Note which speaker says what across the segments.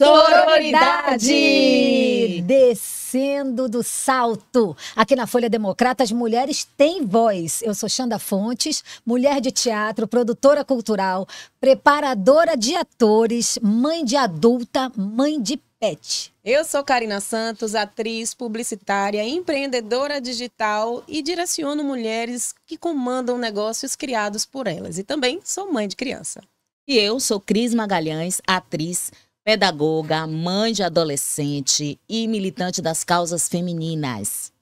Speaker 1: Sororidade!
Speaker 2: Descendo do salto. Aqui na Folha Democrata, as mulheres têm voz. Eu sou Xanda Fontes, mulher de teatro, produtora cultural,
Speaker 3: preparadora de atores, mãe de adulta, mãe de pet. Eu sou Karina Santos, atriz, publicitária, empreendedora digital e direciono mulheres que comandam negócios criados por elas. E também sou mãe de criança.
Speaker 4: E eu sou Cris Magalhães, atriz, pedagoga, mãe de adolescente e militante das causas femininas.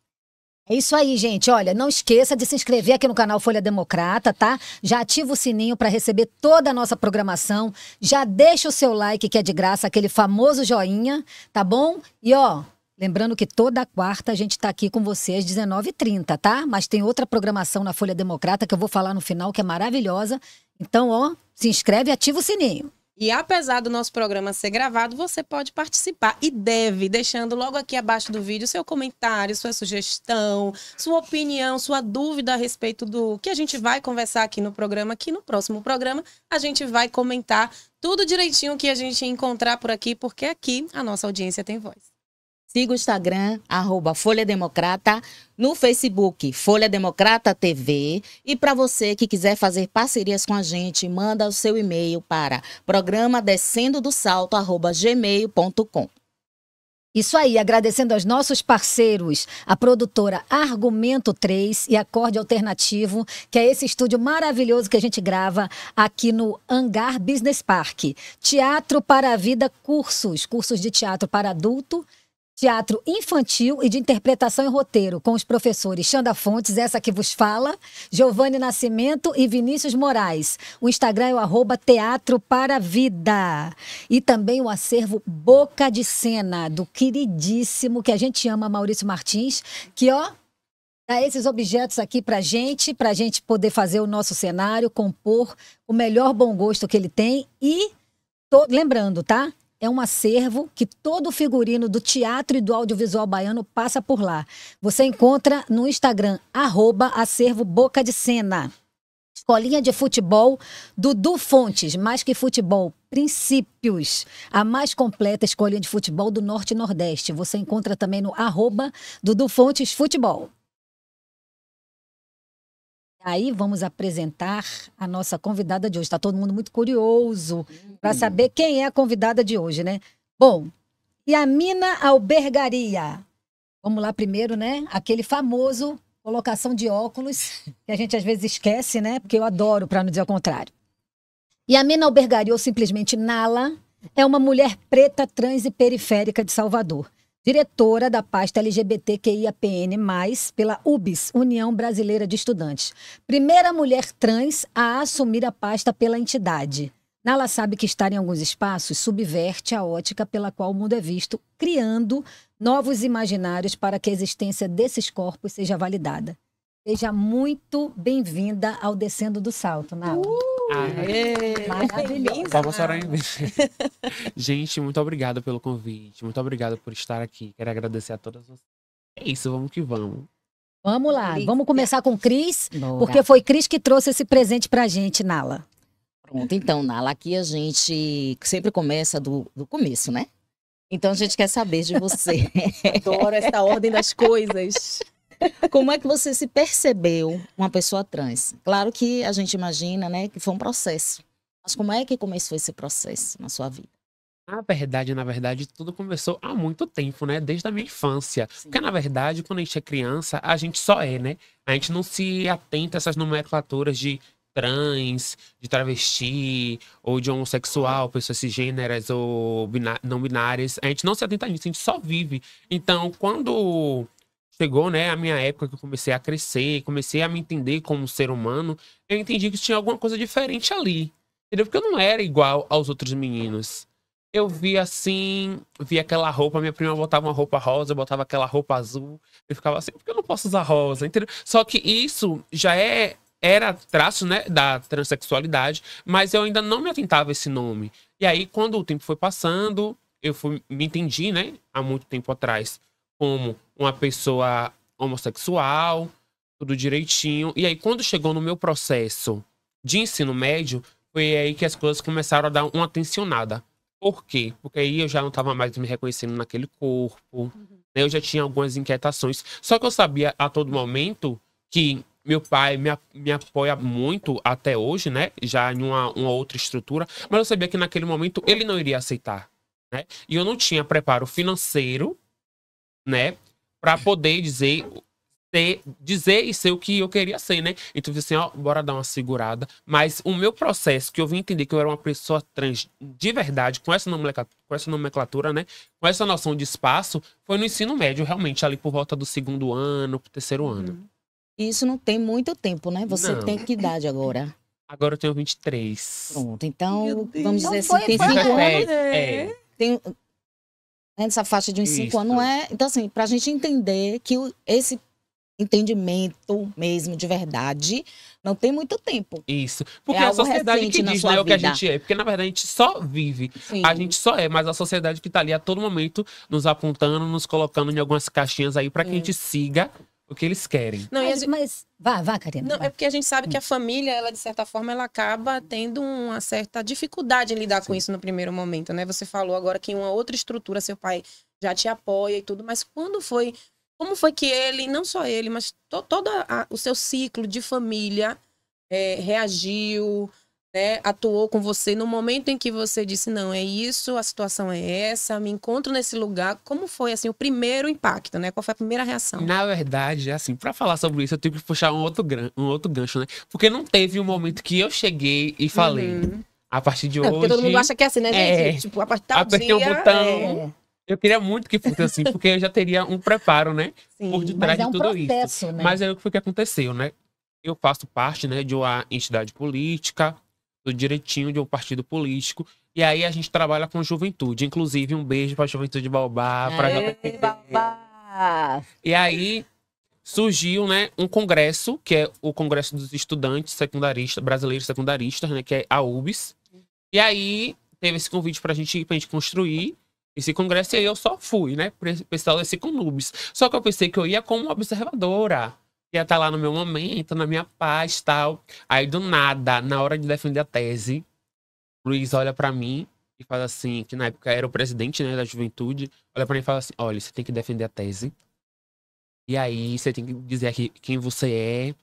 Speaker 2: É isso aí, gente. Olha, não esqueça de se inscrever aqui no canal Folha Democrata, tá? Já ativa o sininho para receber toda a nossa programação. Já deixa o seu like, que é de graça, aquele famoso joinha, tá bom? E ó, Lembrando que toda quarta a gente está aqui com você às 19h30, tá? Mas tem outra programação na Folha Democrata que eu vou falar no final que é maravilhosa. Então, ó, se inscreve e ativa
Speaker 3: o sininho. E apesar do nosso programa ser gravado, você pode participar e deve, deixando logo aqui abaixo do vídeo seu comentário, sua sugestão, sua opinião, sua dúvida a respeito do que a gente vai conversar aqui no programa, que no próximo programa a gente vai comentar tudo direitinho que a gente encontrar por aqui, porque aqui a nossa audiência tem voz.
Speaker 4: Siga o Instagram, arroba Folha Democrata, no Facebook, Folha Democrata TV. E para você que quiser fazer parcerias com a gente, manda o seu e-mail para programa descendo do salto, arroba gmail.com. Isso
Speaker 2: aí, agradecendo aos nossos parceiros, a produtora Argumento 3 e Acorde Alternativo, que é esse estúdio maravilhoso que a gente grava aqui no Hangar Business Park. Teatro para a Vida Cursos, cursos de teatro para adulto teatro infantil e de interpretação e roteiro, com os professores Xanda Fontes, essa que vos fala, Giovanni Nascimento e Vinícius Moraes. O Instagram é o arroba Teatro para Vida. E também o acervo Boca de Cena, do queridíssimo, que a gente ama, Maurício Martins, que ó, dá esses objetos aqui para gente, para gente poder fazer o nosso cenário, compor o melhor bom gosto que ele tem e tô lembrando, tá? é um acervo que todo figurino do teatro e do audiovisual baiano passa por lá. Você encontra no Instagram, arroba acervo Boca de Cena. Escolinha de futebol, Dudu Fontes, mais que futebol, princípios. A mais completa escolinha de futebol do Norte e Nordeste. Você encontra também no arroba Dudu Fontes Futebol. Aí vamos apresentar a nossa convidada de hoje. Está todo mundo muito curioso para saber quem é a convidada de hoje, né? Bom, e a Mina Albergaria. Vamos lá primeiro, né? Aquele famoso colocação de óculos que a gente às vezes esquece, né? Porque eu adoro, para não dizer o contrário. E a Mina Albergaria, ou simplesmente Nala, é uma mulher preta, trans e periférica de Salvador diretora da pasta LGBTQIAPN+, pela UBS, União Brasileira de Estudantes. Primeira mulher trans a assumir a pasta pela entidade. Nala sabe que estar em alguns espaços subverte a ótica pela qual o mundo é visto, criando novos imaginários para que a existência desses corpos seja validada. Seja muito bem-vinda ao Descendo do Salto, Nala. Uh, ah, Aê! Maravilhosa.
Speaker 5: Tava Gente, muito obrigado pelo convite. Muito obrigado por estar aqui. Quero agradecer a todas vocês. É isso, vamos que vamos.
Speaker 2: Vamos lá, vamos começar com Cris, porque foi Cris que trouxe esse presente pra gente, Nala. Pronto, então, Nala, aqui
Speaker 4: a gente sempre começa do, do começo, né? Então a gente quer saber de você.
Speaker 3: Adoro essa ordem das coisas.
Speaker 4: Como é que você se percebeu uma pessoa trans? Claro que a gente imagina, né, que foi um processo. Mas como é que
Speaker 5: começou esse processo na sua vida? Na verdade, na verdade, tudo começou há muito tempo, né? Desde a minha infância. Sim. Porque, na verdade, quando a gente é criança, a gente só é, né? A gente não se atenta a essas nomenclaturas de trans, de travesti, ou de homossexual, pessoas cisgêneras ou não binárias. A gente não se atenta a isso, a gente só vive. Então, quando chegou, né, a minha época que eu comecei a crescer, comecei a me entender como ser humano, eu entendi que tinha alguma coisa diferente ali. Entendeu? Porque eu não era igual aos outros meninos. Eu via assim, via aquela roupa, minha prima botava uma roupa rosa, eu botava aquela roupa azul, eu ficava assim, porque eu não posso usar rosa, entendeu? Só que isso já é era traço, né, da transexualidade, mas eu ainda não me atentava a esse nome. E aí quando o tempo foi passando, eu fui, me entendi, né, há muito tempo atrás, como uma pessoa homossexual, tudo direitinho. E aí, quando chegou no meu processo de ensino médio, foi aí que as coisas começaram a dar uma tensionada. Por quê? Porque aí eu já não estava mais me reconhecendo naquele corpo, uhum. né? eu já tinha algumas inquietações. Só que eu sabia a todo momento que meu pai me, me apoia muito até hoje, né? Já em uma, uma outra estrutura, mas eu sabia que naquele momento ele não iria aceitar, né? E eu não tinha preparo financeiro, né? para poder dizer dizer e ser o que eu queria ser, né? Então eu disse assim, ó, bora dar uma segurada. Mas o meu processo, que eu vim entender que eu era uma pessoa trans de verdade, com essa nomenclatura, com essa nomenclatura né? Com essa noção de espaço, foi no ensino médio, realmente, ali por volta do segundo ano, pro terceiro uhum. ano.
Speaker 4: Isso não tem muito tempo, né? Você não. tem que idade agora?
Speaker 5: Agora eu tenho 23. Pronto, então
Speaker 4: vamos dizer assim, tem cinco anos. É, é. Né? Tem, Nessa né, faixa de uns 5 anos, não é? Então, assim, para a gente entender que esse entendimento mesmo de verdade não tem
Speaker 5: muito tempo. Isso. É porque é a sociedade que diz, né, o que a gente é. Porque, na verdade, a gente só vive. Sim. A gente só é, mas a sociedade que está ali a todo momento nos apontando, nos colocando em algumas caixinhas aí para que a gente siga o que eles querem. Não,
Speaker 3: mas, gente... mas... vá, vá, Karina. Não, vá. é porque a gente sabe que a hum. família, ela de certa forma, ela acaba tendo uma certa dificuldade em lidar Sim. com isso no primeiro momento, né? Você falou agora que em uma outra estrutura seu pai já te apoia e tudo, mas quando foi, como foi que ele, não só ele, mas to, todo a, o seu ciclo de família é, reagiu? né, atuou com você no momento em que você disse não é isso, a situação é essa, me encontro nesse lugar. Como foi assim o primeiro impacto, né? Qual foi a primeira reação?
Speaker 5: Na verdade, assim, para falar sobre isso eu tenho que puxar um outro um outro gancho, né? Porque não teve um momento que eu cheguei e uhum. falei uhum. a partir de não, hoje. Porque todo mundo acha que é assim, né, é, gente? tipo,
Speaker 3: a partir apertei o um botão. É...
Speaker 5: Eu queria muito que fosse assim, porque eu já teria um preparo, né? Sim, por detrás é um de tudo processo, isso. Né? Mas aí o que foi que aconteceu, né? Eu faço parte, né, de uma entidade política, tudo direitinho de um partido político. E aí a gente trabalha com juventude. Inclusive, um beijo pra Juventude Balbá, pra
Speaker 4: Balbá.
Speaker 5: E aí surgiu, né, um congresso, que é o Congresso dos Estudantes Secundaristas, Brasileiros Secundaristas, né, que é a UBS. E aí teve esse convite pra gente, pra gente construir esse congresso e aí eu só fui, né, pessoal desse Conubes. Só que eu pensei que eu ia como observadora ia estar tá lá no meu momento, na minha paz tal. Aí do nada, na hora de defender a tese, Luiz olha para mim e fala assim, que na época era o presidente né, da juventude, olha para mim e fala assim, olha, você tem que defender a tese. E aí você tem que dizer aqui quem você é,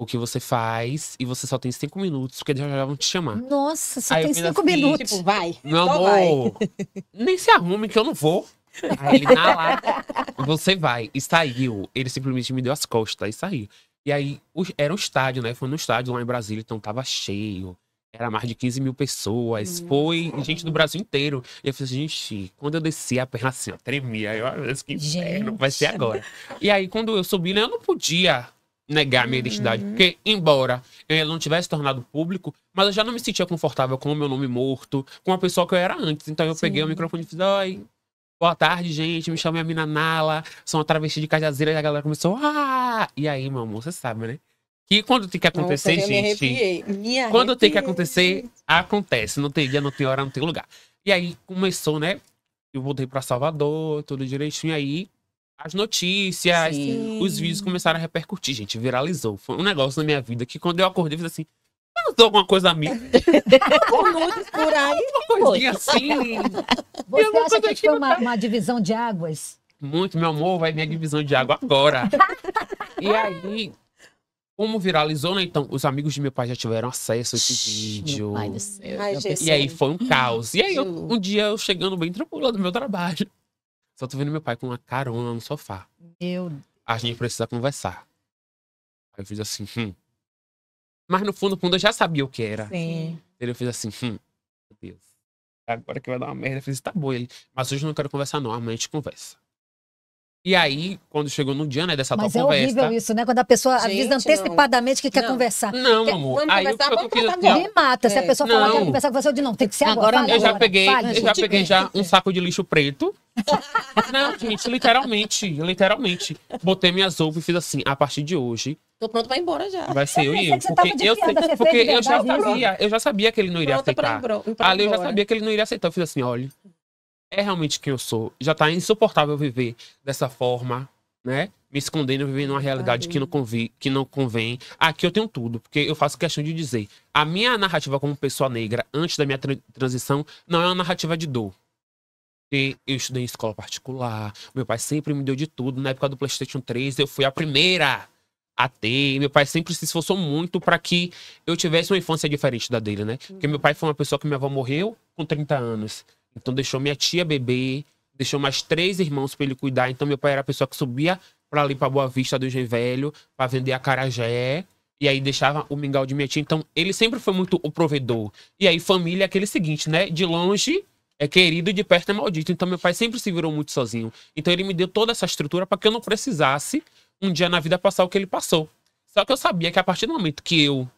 Speaker 5: o que você faz, e você só tem cinco minutos, porque eles já vão te chamar. Nossa, só aí tem cinco assim, minutos. Tipo, vai. Meu amor, vai. nem se arrume que eu não vou. Aí ele na lata, você vai. E saiu. Ele simplesmente me deu as costas e saiu. E aí, era um estádio, né? Foi no estádio lá em Brasília, então tava cheio. Era mais de 15 mil pessoas. Hum. Foi gente do Brasil inteiro. E eu falei, gente, quando eu desci, a perna assim, ó, tremia. Eu, ah, eu disse, que inferno, vai ser agora. E aí, quando eu subi, né, eu não podia negar minha identidade. Uhum. Porque, embora eu não tivesse tornado público, mas eu já não me sentia confortável com o meu nome morto, com a pessoa que eu era antes. Então eu Sim. peguei o microfone e fiz, ai, Boa tarde, gente. Me chamo minha mina Nala. Sou uma travesti de cajazeira. E a galera começou. Ah! E aí, meu amor, você sabe, né? Que quando tem que acontecer, Nossa, gente.
Speaker 3: Me me quando tem que
Speaker 5: acontecer, acontece. Não tem dia, não tem hora, não tem lugar. E aí começou, né? Eu voltei para Salvador, tudo direitinho. Aí as notícias, Sim. os vídeos começaram a repercutir, gente. Viralizou. Foi um negócio na minha vida que quando eu acordei, eu fiz assim alguma coisa minha.
Speaker 1: Nudes por
Speaker 2: aí. Uma coisinha assim. Você acha que foi uma, tá. uma divisão de águas?
Speaker 5: Muito, meu amor, vai minha divisão de água agora. e aí, como viralizou, né? Então, os amigos de meu pai já tiveram acesso a esse vídeo. Meu pai do céu. Ai, e aí foi um caos. E aí, eu, um dia eu chegando bem tranquilo do meu trabalho. Só tô vendo meu pai com uma carona no sofá. Meu A gente precisa conversar. Aí eu fiz assim, hum. Mas no fundo, no fundo, eu já sabia o que era. Sim. Ele fez assim, hum, meu Deus. Agora que vai dar uma merda. Eu fiz, tá bom ele. Mas hoje eu não quero conversar, não. Amanhã a gente conversa. E aí, quando chegou no dia, né, dessa Mas tal é conversa... Mas é horrível
Speaker 2: isso, né? Quando a pessoa Gente, avisa antecipadamente não. que quer não. conversar. Não, quer, amor. Vamos aí conversar, vamos tratar agora. Me mata. É. Se a é. pessoa não. falar que quer conversar com você, eu digo, não, tem que ser agora. agora eu já agora. peguei, eu já peguei
Speaker 5: já um saco de lixo preto. não, gente, literalmente, literalmente. Botei minhas ovos e fiz assim, a partir de hoje...
Speaker 3: Tô pronto pra ir embora já.
Speaker 5: Vai ser eu e eu. Porque, eu, sei, porque é eu já sabia, né? eu já sabia que ele não iria aceitar. Ali eu já sabia que ele não iria aceitar. Eu fiz assim, olha é realmente quem eu sou. Já tá insuportável viver dessa forma, né? Me escondendo, vivendo uma realidade que não, convi que não convém. Aqui eu tenho tudo, porque eu faço questão de dizer. A minha narrativa como pessoa negra, antes da minha tra transição, não é uma narrativa de dor. E eu estudei em escola particular, meu pai sempre me deu de tudo. Na época do PlayStation 3, eu fui a primeira a ter. Meu pai sempre se esforçou muito para que eu tivesse uma infância diferente da dele, né? Porque meu uhum. pai foi uma pessoa que minha avó morreu com 30 anos. Então deixou minha tia beber, deixou mais três irmãos para ele cuidar. Então meu pai era a pessoa que subia para ali para Boa Vista do Engenho Velho para vender a carajé e aí deixava o mingau de minha tia. Então ele sempre foi muito o provedor. E aí família é aquele seguinte, né? De longe é querido, de perto é maldito. Então meu pai sempre se virou muito sozinho. Então ele me deu toda essa estrutura para que eu não precisasse um dia na vida passar o que ele passou. Só que eu sabia que a partir do momento que eu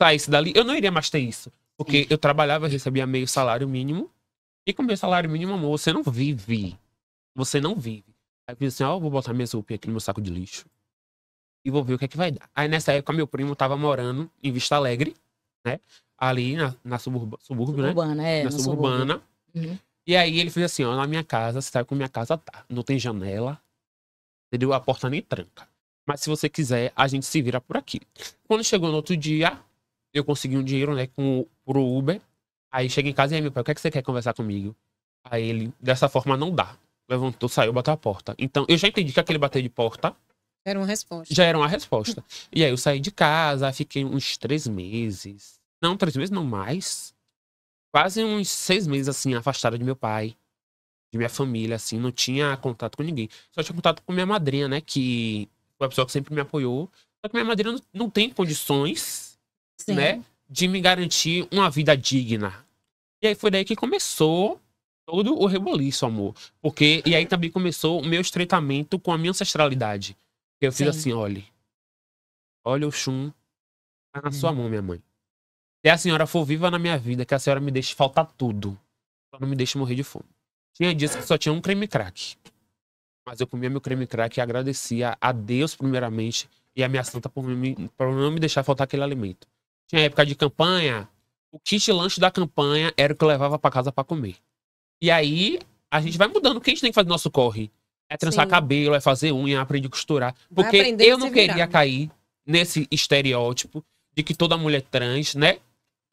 Speaker 5: saísse dali, eu não iria mais ter isso. Porque eu trabalhava, recebia meio salário mínimo. E com meu salário mínimo, amor, você não vive. Você não vive. Aí eu fiz assim, ó, oh, vou botar minha roupas aqui no meu saco de lixo. E vou ver o que é que vai dar. Aí nessa época, meu primo tava morando em Vista Alegre, né? Ali na, na suburba, subúrbio, né? suburbana, né? É, na, na suburbana. Uhum. E aí ele fez assim, ó, na minha casa, você sabe como minha casa tá. Não tem janela, entendeu? A porta nem tranca. Mas se você quiser, a gente se vira por aqui. Quando chegou no outro dia, eu consegui um dinheiro, né, com, pro Uber Aí chega em casa e aí, meu pai, o que, é que você quer conversar comigo? Aí ele, dessa forma não dá. Levantou, saiu, bateu a porta. Então, eu já entendi que aquele bater de porta.
Speaker 3: Era uma resposta. Já
Speaker 5: era uma resposta. e aí eu saí de casa, fiquei uns três meses. Não, três meses não mais. Quase uns seis meses, assim, afastada de meu pai. De minha família, assim, não tinha contato com ninguém. Só tinha contato com minha madrinha, né? Que foi a pessoa que sempre me apoiou. Só que minha madrinha não, não tem condições, Sim. né? De me garantir uma vida digna e aí foi daí que começou todo o reboliço, amor. Porque, e aí também começou o meu estreitamento com a minha ancestralidade. Eu fiz assim, olhe. Olha o chum. Tá na hum. sua mão, minha mãe. Se a senhora for viva na minha vida, que a senhora me deixe faltar tudo. Só não me deixe morrer de fome. Tinha dias que só tinha um creme crack. Mas eu comia meu creme crack e agradecia a Deus, primeiramente, e a minha santa por, mim, por não me deixar faltar aquele alimento. Tinha época de campanha, o kit lanche da campanha era o que eu levava para casa para comer. E aí a gente vai mudando. O que a gente tem que fazer no nosso corre? É trançar Sim. cabelo, é fazer unha, aprender a costurar. Porque eu não queria virar. cair nesse estereótipo de que toda mulher trans, né?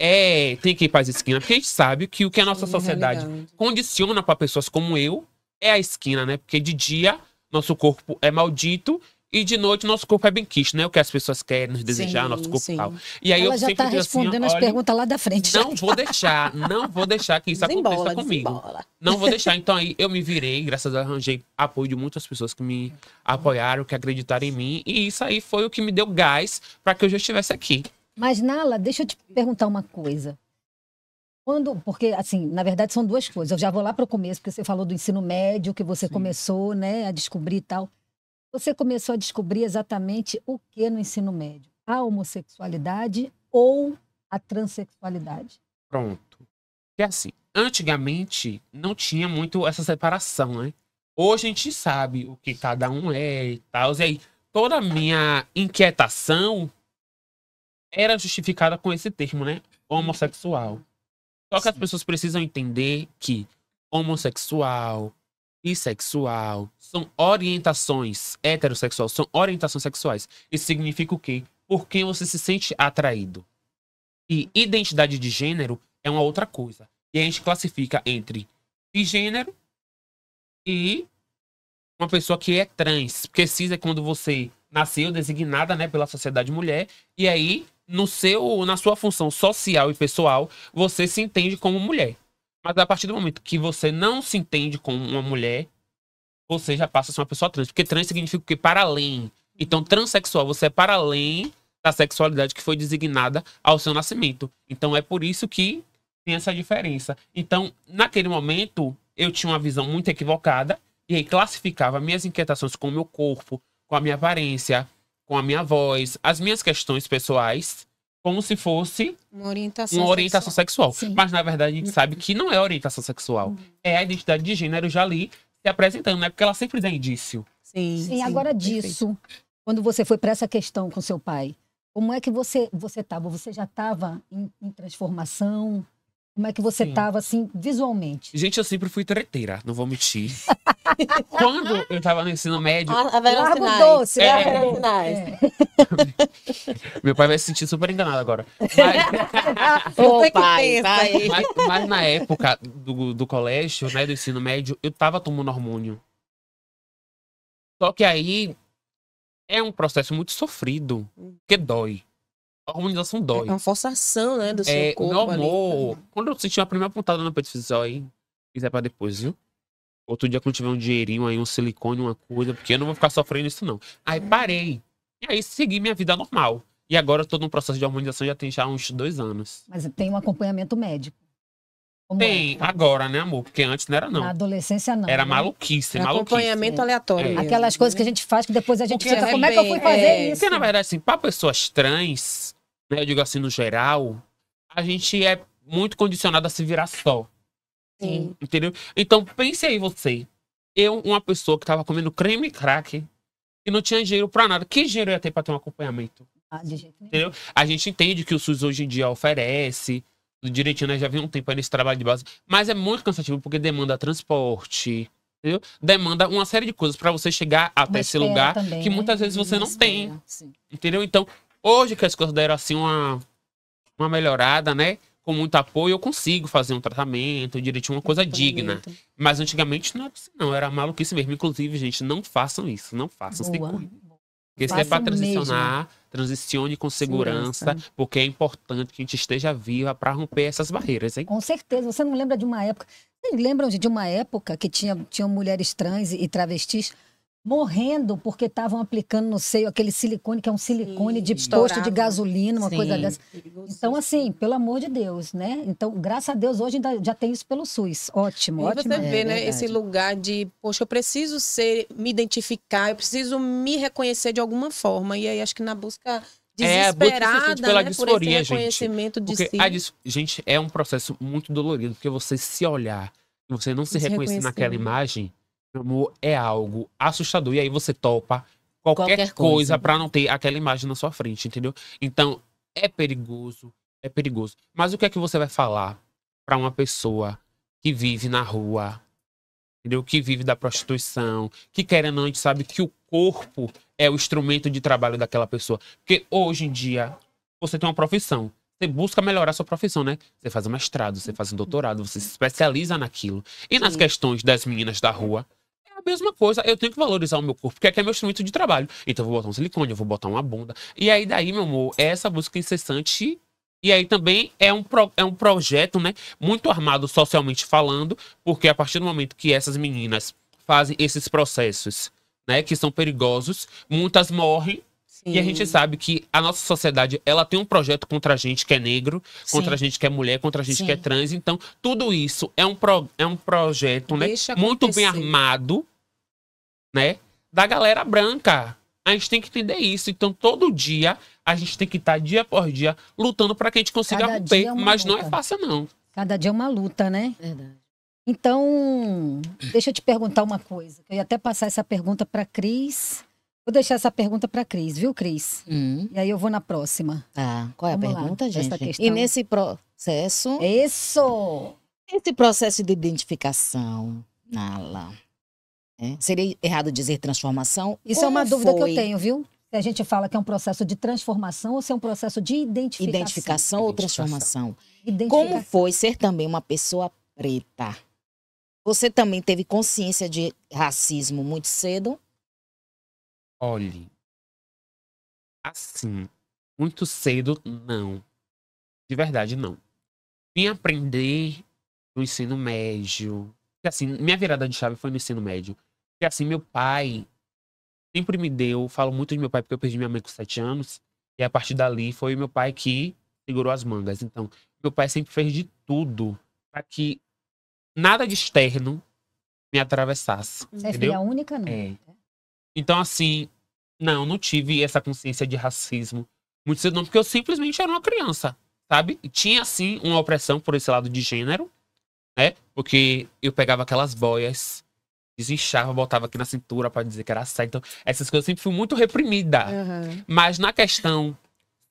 Speaker 5: É, tem que ir para as esquinas. Porque a gente sabe que o que a nossa Sim, sociedade condiciona para pessoas como eu é a esquina, né? Porque de dia nosso corpo é maldito e de noite nosso corpo é bem quisto, né? O que as pessoas querem nos desejar, sim, nosso corpo sim. tal. E aí Ela eu já está assim, respondendo assim, as perguntas
Speaker 2: lá da frente. Não
Speaker 5: vou deixar, não vou deixar que isso desembola, aconteça comigo. Não vou deixar. Então aí eu me virei, graças a Deus, arranjei apoio de muitas pessoas que me apoiaram, que acreditaram em mim. E isso aí foi o que me deu gás para que eu já estivesse aqui.
Speaker 2: Mas, Nala, deixa eu te perguntar uma coisa. Quando, porque, assim, na verdade são duas coisas. Eu já vou lá para o começo, porque você falou do ensino médio, que você Sim. começou né, a descobrir e tal. Você começou a descobrir exatamente o que no ensino médio? A homossexualidade ou a transexualidade?
Speaker 5: Pronto. é assim, antigamente não tinha muito essa separação, né? Hoje a gente sabe o que cada um é e tal. E aí, toda a minha inquietação era justificada com esse termo, né? Homossexual. Só que Sim. as pessoas precisam entender que homossexual, bissexual São orientações heterossexuais, são orientações sexuais. Isso significa o quê? Por quem você se sente atraído. E identidade de gênero é uma outra coisa. E a gente classifica entre cisgênero e uma pessoa que é trans. Porque cis é quando você nasceu designada né, pela sociedade mulher, e aí, no seu, na sua função social e pessoal, você se entende como mulher. Mas a partir do momento que você não se entende como uma mulher, você já passa a ser uma pessoa trans. Porque trans significa que para além. Então, transexual, você é para além da sexualidade que foi designada ao seu nascimento. Então, é por isso que tem essa diferença. Então, naquele momento, eu tinha uma visão muito equivocada e aí classificava minhas inquietações com o meu corpo, com a minha aparência, com a minha voz, as minhas questões pessoais como se fosse
Speaker 3: uma orientação, uma orientação
Speaker 5: sexual. sexual. Mas na verdade a gente sabe que não é orientação sexual. Uhum. É a identidade de gênero já ali se apresentando, né? Porque ela sempre dá indício.
Speaker 1: Sim. sim,
Speaker 2: sim agora perfeito. disso, quando você foi para essa questão com seu pai, como é que você você estava? Você já estava em, em transformação? Como é que você Sim. tava, assim, visualmente?
Speaker 5: Gente, eu sempre fui treteira, não vou mentir. Quando eu tava no ensino médio. Ah,
Speaker 2: a, a doce, é,
Speaker 3: é.
Speaker 5: Meu pai vai se sentir super enganado agora.
Speaker 1: Mas, Ô, pai, pai. Mas,
Speaker 5: mas, na época do, do colégio, né, do ensino médio, eu tava tomando hormônio. Só que aí é um processo muito sofrido, hum. que dói a harmonização é, dói. É uma forçação, né, do seu é, corpo. Meu amor, ali. Né? quando eu senti a primeira pontada no peito, fiz, ó, aí, Isso é pra depois, viu? Outro dia, quando tiver um dinheirinho aí, um silicone, uma coisa, porque eu não vou ficar sofrendo isso, não. Aí parei. E aí segui minha vida normal. E agora eu tô num processo de harmonização já tem já uns dois anos.
Speaker 2: Mas tem um acompanhamento médico.
Speaker 5: Como é? tem, é? agora, né, amor? Porque antes não era, não. Na adolescência, não. Era né? maluquice, era maluquice. Acompanhamento aleatório. É. Aquelas
Speaker 2: coisas né? que a gente faz que depois a gente Porque fica, é como é que eu fui fazer é... isso? Porque, na
Speaker 5: verdade, assim, pra pessoas trans, né, eu digo assim, no geral, a gente é muito condicionado a se virar só. Sim. Entendeu? Então, pense aí você. Eu, uma pessoa que tava comendo creme e crack e não tinha dinheiro para nada. Que dinheiro ia ter para ter um acompanhamento? Ah, de jeito nenhum. Entendeu? A gente entende que o SUS hoje em dia oferece, direitinho, né? Já vem um tempo aí nesse trabalho de base. Mas é muito cansativo porque demanda transporte, entendeu? Demanda uma série de coisas para você chegar até esse lugar também, que muitas vezes você não, não tem. Sim. Entendeu? Então, Hoje que as coisas deram assim uma, uma melhorada, né? Com muito apoio, eu consigo fazer um tratamento direitinho, uma coisa digna. Mas antigamente não era assim, não. Era maluquice mesmo. Inclusive, gente, não façam isso. Não façam, Boa. se cuidem. Porque se é para transicionar, mesmo. transicione com segurança, porque é importante que a gente esteja viva para romper essas barreiras, hein? Com
Speaker 2: certeza. Você não lembra de uma época. Vocês lembram de uma época que tinha, tinham mulheres trans e travestis? morrendo porque estavam aplicando no seio aquele silicone, que é um silicone Sim, de posto de gasolina, uma Sim. coisa dessa. Então, assim, pelo amor de Deus, né? Então, graças a Deus, hoje já tem isso pelo SUS. Ótimo, e ótimo. você vê, é, né, verdade. esse
Speaker 3: lugar de, poxa, eu preciso ser, me identificar, eu preciso me reconhecer de alguma forma. E aí, acho que na busca é, assim,
Speaker 5: desesperada é, pela né, disforia, por esse reconhecimento gente. de porque si. A dis... Gente, é um processo muito dolorido, porque você se olhar, você não se, se reconhecer naquela imagem amor é algo assustador. E aí você topa qualquer, qualquer coisa, coisa. para não ter aquela imagem na sua frente, entendeu? Então, é perigoso, é perigoso. Mas o que é que você vai falar para uma pessoa que vive na rua, entendeu? Que vive da prostituição, que querendo ou não, a gente sabe que o corpo é o instrumento de trabalho daquela pessoa. Porque hoje em dia, você tem uma profissão. Você busca melhorar a sua profissão, né? Você faz um mestrado, você faz um doutorado, você se especializa naquilo. E nas questões das meninas da rua, a mesma coisa, eu tenho que valorizar o meu corpo, porque aqui é meu instrumento de trabalho. Então eu vou botar um silicone, eu vou botar uma bunda. E aí daí, meu amor, é essa busca incessante e aí também é um, pro, é um projeto, né, muito armado socialmente falando, porque a partir do momento que essas meninas fazem esses processos, né, que são perigosos, muitas morrem Sim. E a gente sabe que a nossa sociedade, ela tem um projeto contra a gente que é negro, Sim. contra a gente que é mulher, contra a gente Sim. que é trans. Então, tudo isso é um, pro, é um projeto né, muito bem armado, né? Da galera branca. A gente tem que entender isso. Então, todo dia, a gente tem que estar tá dia por dia lutando para que a gente consiga Cada romper. É mas luta. não é fácil, não.
Speaker 2: Cada dia é uma luta, né? Verdade. Então, deixa eu te perguntar uma coisa. Eu ia até passar essa pergunta para Cris Vou deixar essa pergunta para Cris, viu, Cris? Hum. E aí eu vou na próxima. Ah, qual é Vamos a pergunta, lá, gente? E nesse processo.
Speaker 4: Isso! Esse processo de identificação, Nala. É? Seria errado dizer transformação? Isso é uma dúvida que eu tenho,
Speaker 2: viu? Se a gente fala que é um processo de transformação ou se é um processo de identificação.
Speaker 4: Identificação ou transformação? Identificação. Como foi ser também uma pessoa preta? Você também teve consciência de racismo muito cedo?
Speaker 1: Olhe, assim, muito
Speaker 5: cedo, não. De verdade, não. Vim aprender no ensino médio. assim, minha virada de chave foi no ensino médio. E assim, meu pai sempre me deu, falo muito de meu pai porque eu perdi minha mãe com sete anos. E a partir dali foi meu pai que segurou as mangas. Então, meu pai sempre fez de tudo para que nada de externo me atravessasse. Você entendeu? é a única, não? É. é. Então, assim, não, não tive essa consciência de racismo muito cedo, não, porque eu simplesmente era uma criança, sabe? E tinha, sim, uma opressão por esse lado de gênero, né? Porque eu pegava aquelas boias, desinchava, botava aqui na cintura para dizer que era saia. Então, essas coisas eu sempre fui muito reprimida. Uhum. Mas na questão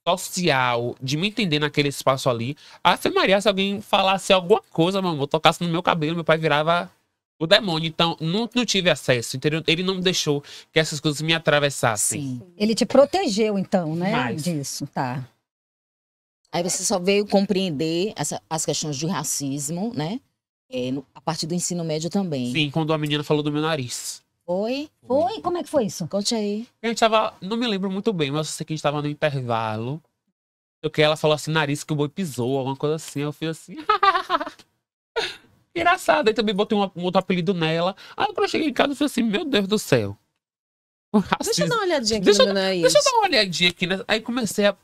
Speaker 5: social, de me entender naquele espaço ali. A Maria, se alguém falasse alguma coisa, meu amor, tocasse no meu cabelo, meu pai virava o demônio, então, não, não tive acesso, entendeu? Ele não deixou que essas coisas me atravessassem. Sim.
Speaker 2: Ele te protegeu, então, né? Mas... Disso, tá.
Speaker 4: Aí você só veio compreender essa, as questões de racismo, né? É, no, a partir do ensino médio também.
Speaker 5: Sim, quando a menina falou do meu nariz.
Speaker 4: oi
Speaker 2: oi Como é que foi isso? Conte aí.
Speaker 5: A gente tava, não me lembro muito bem, mas eu sei que a gente tava no intervalo. Eu que ela falou assim, nariz que o boi pisou, alguma coisa assim. Eu fiz assim. Engraçado, aí também botei um, um outro apelido nela. Aí quando eu cheguei em casa, eu falei assim, meu Deus do céu. Deixa eu dar uma olhadinha aqui deixa, Deixa eu dar uma olhadinha aqui. Aí comecei a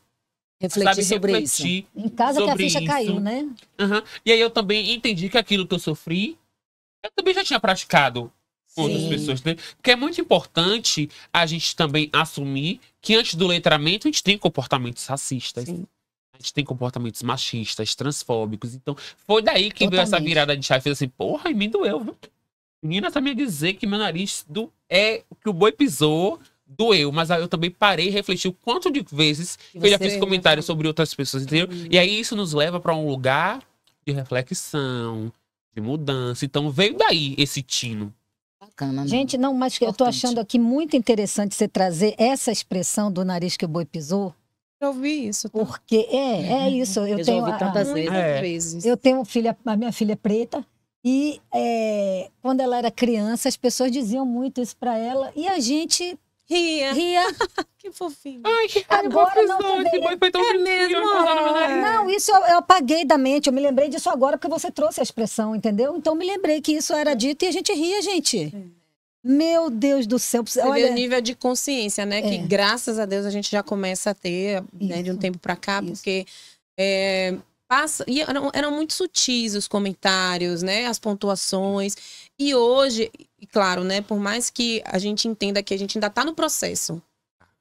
Speaker 5: refletir sabe, sobre refletir isso. Em casa que a ficha isso. caiu, né? Uhum. E aí eu também entendi que aquilo que eu sofri, eu também já tinha praticado com outras pessoas. Né? Porque é muito importante a gente também assumir que antes do letramento a gente tem comportamentos racistas. Sim a gente tem comportamentos machistas, transfóbicos. Então, foi daí que Totalmente. veio essa virada de chave. Fez assim, porra, e me doeu, viu? Menina tá me dizer que meu nariz do... é que o boi pisou doeu, mas eu também parei e refleti o quanto de vezes que eu já fiz comentário sobre outras pessoas, entendeu? Uhum. E aí isso nos leva para um lugar de reflexão, de mudança. Então veio daí esse tino. Bacana,
Speaker 2: né? Gente, não, mas Importante. eu tô achando aqui muito interessante você trazer essa expressão do nariz que o boi pisou,
Speaker 3: já ouvi isso. Tá? Porque é, é uhum. isso. Eu, é. eu tenho, já ouvi tantas a, vezes.
Speaker 2: É. Eu tenho filha, a minha filha é preta, e é, quando ela era criança, as pessoas diziam muito isso para ela, e a gente
Speaker 1: Ria. Ria. que fofinho. Ai, que agora não você foi
Speaker 2: tão é mesmo. É. Não, isso eu, eu, apaguei da mente. Eu me lembrei disso agora porque você trouxe a expressão, entendeu? Então me lembrei que isso era é. dito e a gente ria, gente. É. Meu Deus do céu.
Speaker 3: Você olha... vê o nível de consciência, né? É. Que graças a Deus a gente já começa a ter, né, de um tempo para cá, Isso. porque é, passa, e eram, eram, muito sutis os comentários, né? As pontuações. E hoje, claro, né? Por mais que a gente entenda que a gente ainda está no processo,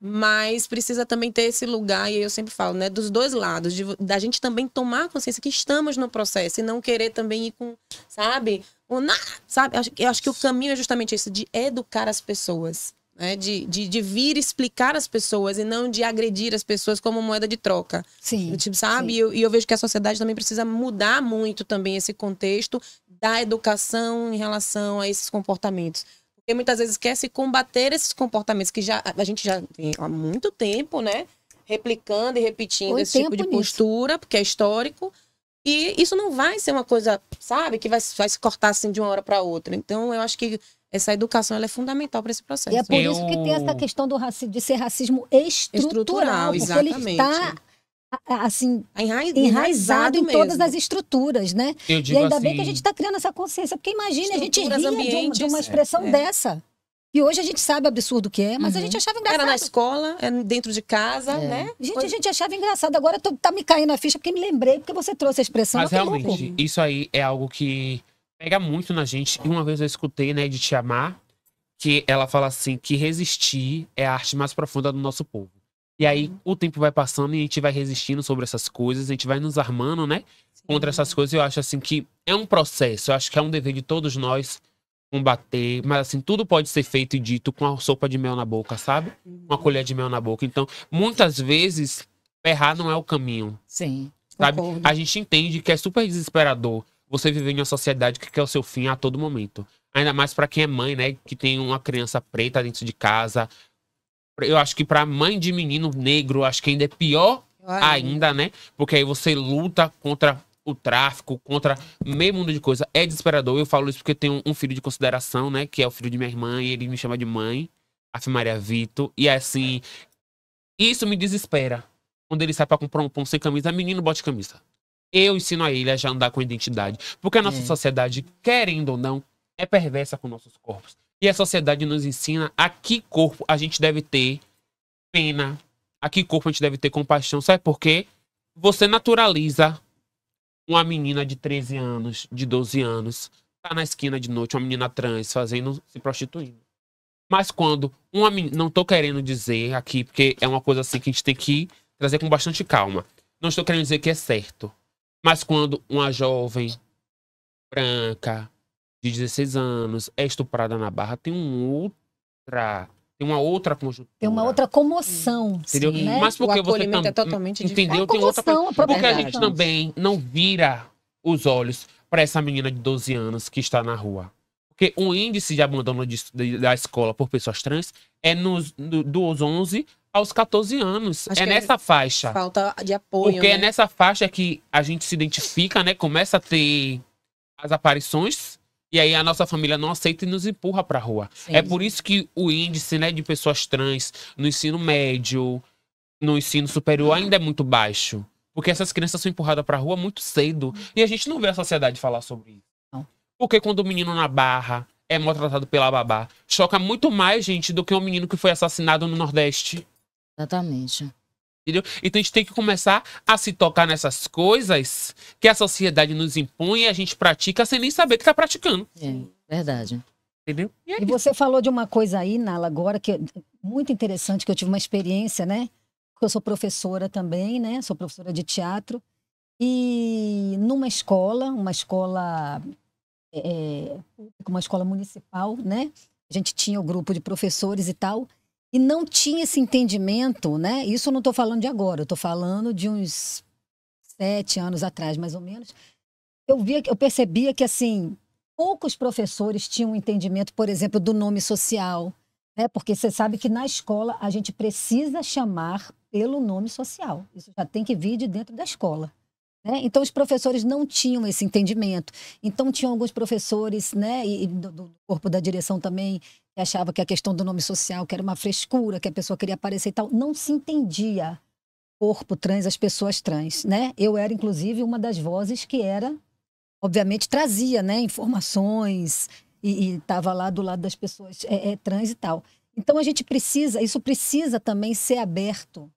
Speaker 3: mas precisa também ter esse lugar, e eu sempre falo, né, dos dois lados, de, da gente também tomar consciência que estamos no processo e não querer também ir com, sabe? O, na, sabe? Eu acho, que o caminho é justamente isso, de educar as pessoas. Né? De, de, de, vir explicar as pessoas e não de agredir as pessoas como moeda de troca. Sim. Tipo, sabe? Sim. E, eu, e eu vejo que a sociedade também precisa mudar muito também esse contexto da educação em relação a esses comportamentos e muitas vezes quer se combater esses comportamentos que já a gente já tem há muito tempo, né? Replicando e repetindo esse tipo de nisso. postura, porque é histórico. E isso não vai ser uma coisa, sabe, que vai, vai se cortar assim de uma hora para outra. Então, eu acho que essa educação é fundamental para esse processo. E é por eu... isso que tem essa
Speaker 2: questão do raci de ser racismo estrutural, estrutural exatamente. ele está assim enraizado, enraizado em todas as estruturas, né? e ainda assim, bem que a assim, gente está criando essa consciência, porque imagina a gente ria de, de, uma expressão é, é. dessa. E hoje a gente sabe o absurdo que é, mas uhum. a gente achava engraçado. Era na escola, era é dentro de casa, é. né? Gente, a gente achava engraçado. Agora tô, tá me caindo a ficha porque me lembrei, porque você trouxe a expressão. Mas realmente, louco.
Speaker 5: isso aí é algo que pega muito na gente. E uma vez eu escutei, né, de te amar, que ela fala assim, que resistir é a arte mais profunda do nosso povo. E aí uhum. o tempo vai passando e a gente vai resistindo sobre essas coisas, a gente vai nos armando, né? Contra essas coisas. Eu acho assim que é um processo, eu acho que é um dever de todos nós combater, mas assim, tudo pode ser feito e dito com a sopa de mel na boca, sabe? Uma uhum. colher de mel na boca. Então, muitas vezes, errar não é o caminho. Sim. Sabe? Concordo. A gente entende que é super desesperador você viver em uma sociedade que quer o seu fim a todo momento. Ainda mais para quem é mãe, né? Que tem uma criança preta dentro de casa, eu acho que para mãe de menino negro, acho que ainda é pior ainda, né? Porque aí você luta contra o tráfico, contra meio mundo de coisa. É desesperador. Eu falo isso porque eu tenho um filho de consideração, né? Que é o filho de minha irmã, e ele me chama de mãe, A Maria Vito. E é assim, isso me desespera. Quando ele sai pra comprar um pão sem camisa, menino, bote camisa. Eu ensino a ele a já andar com identidade. Porque a nossa é. sociedade, querendo ou não, é perversa com nossos corpos. E a sociedade nos ensina a que corpo a gente deve ter pena, a que corpo a gente deve ter compaixão. Sabe por quê? Você naturaliza uma menina de 13 anos, de 12 anos, tá na esquina de noite, uma menina trans fazendo, se prostituindo. Mas quando uma menina, não tô querendo dizer aqui, porque é uma coisa assim que a gente tem que trazer com bastante calma. Não estou querendo dizer que é certo. Mas quando uma jovem branca, de 16 anos é estuprada na barra, tem um outra. Tem uma outra conjuntura.
Speaker 2: Tem uma outra comoção. Hum. Entendeu? Sim, né? Mas porque o você é tam... é totalmente entendeu? Diferente. É a comoção, outra... a porque a gente
Speaker 5: também não vira os olhos para essa menina de 12 anos que está na rua. Porque o índice de abandono de, de, da escola por pessoas trans é nos, dos 11 aos 14 anos. Acho é, é nessa é faixa.
Speaker 3: Falta de apoio. Porque é né? é nessa
Speaker 5: faixa que a gente se identifica, né? Começa a ter as aparições e aí a nossa família não aceita e nos empurra para a rua. Sim. É por isso que o índice né, de pessoas trans no ensino médio, no ensino superior ainda é muito baixo. Porque essas crianças são empurradas para a rua muito cedo. E a gente não vê a sociedade falar sobre isso. Não. Porque quando o menino na barra é maltratado pela babá, choca muito mais, gente, do que um menino que foi assassinado no Nordeste. Exatamente. Entendeu? Então a gente tem que começar a se tocar nessas coisas que a sociedade nos impõe e a gente pratica sem nem saber que está praticando. É, verdade. Entendeu?
Speaker 2: E, é e você falou de uma coisa aí, Nala, agora que é muito interessante, que eu tive uma experiência, né? Porque eu sou professora também, né? Sou professora de teatro. E numa escola, uma escola é, é uma escola municipal, né? A gente tinha o um grupo de professores e tal e não tinha esse entendimento, né? Isso eu não estou falando de agora, eu estou falando de uns sete anos atrás, mais ou menos. Eu via, eu percebia que assim poucos professores tinham um entendimento, por exemplo, do nome social, né? Porque você sabe que na escola a gente precisa chamar pelo nome social. Isso já tem que vir de dentro da escola. Né? Então, os professores não tinham esse entendimento. Então, tinham alguns professores, né, e, do, do corpo da direção também, que achava que a questão do nome social, que era uma frescura, que a pessoa queria aparecer e tal, não se entendia corpo trans, as pessoas trans, né? Eu era, inclusive, uma das vozes que era, obviamente, trazia, né, informações e estava lá do lado das pessoas é, é, trans e tal. Então, a gente precisa, isso precisa também ser aberto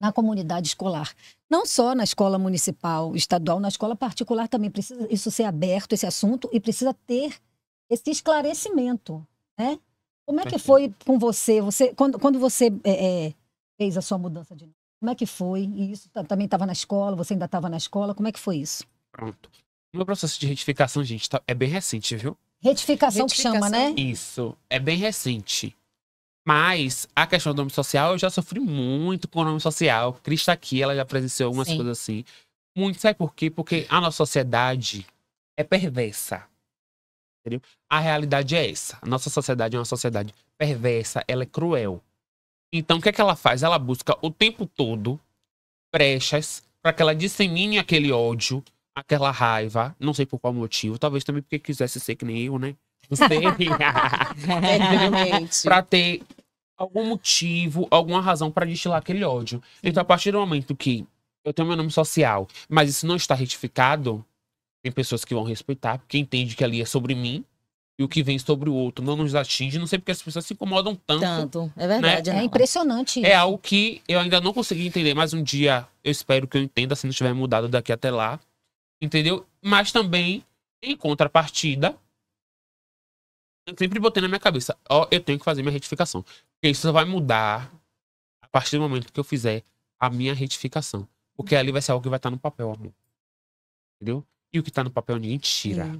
Speaker 2: na comunidade escolar. Não só na escola municipal, estadual, na escola particular também precisa isso ser aberto, esse assunto, e precisa ter esse esclarecimento. Né? Como é que foi com você? você quando, quando você é, é, fez a sua mudança de nome, como é que foi? E isso também estava na escola, você ainda estava na escola, como é que foi isso?
Speaker 5: Pronto. O meu processo de retificação, gente, tá, é bem recente, viu?
Speaker 2: Retificação, retificação que chama, né?
Speaker 5: Isso, é bem recente. Mas a questão do nome social, eu já sofri muito com o nome social. Crista tá aqui, ela já presenciou umas Sim. coisas assim. Muito, sabe por quê? Porque a nossa sociedade é perversa. Entendeu? A realidade é essa. A nossa sociedade é uma sociedade perversa, ela é cruel. Então, o que, é que ela faz? Ela busca o tempo todo brechas para que ela dissemine aquele ódio, aquela raiva, não sei por qual motivo, talvez também porque quisesse ser que nem eu, né? sei. pra ter algum motivo, alguma razão para destilar aquele ódio. Então, a partir do momento que eu tenho meu nome social, mas isso não está retificado, tem pessoas que vão respeitar, porque entende que ali é sobre mim e o que vem sobre o outro não nos atinge. Não sei porque as pessoas se incomodam tanto. Tanto, é né? verdade. Né? É, é
Speaker 2: impressionante. É
Speaker 5: isso. É algo que eu ainda não consegui entender, mas um dia eu espero que eu entenda, se não tiver mudado daqui até lá. Entendeu? Mas também, em contrapartida, eu sempre botei na minha cabeça, ó, eu tenho que fazer minha retificação. Porque isso só vai mudar a partir do momento que eu fizer a minha retificação. Porque ali vai ser algo que vai estar no papel, amor. Entendeu? E o que está no papel ninguém tira.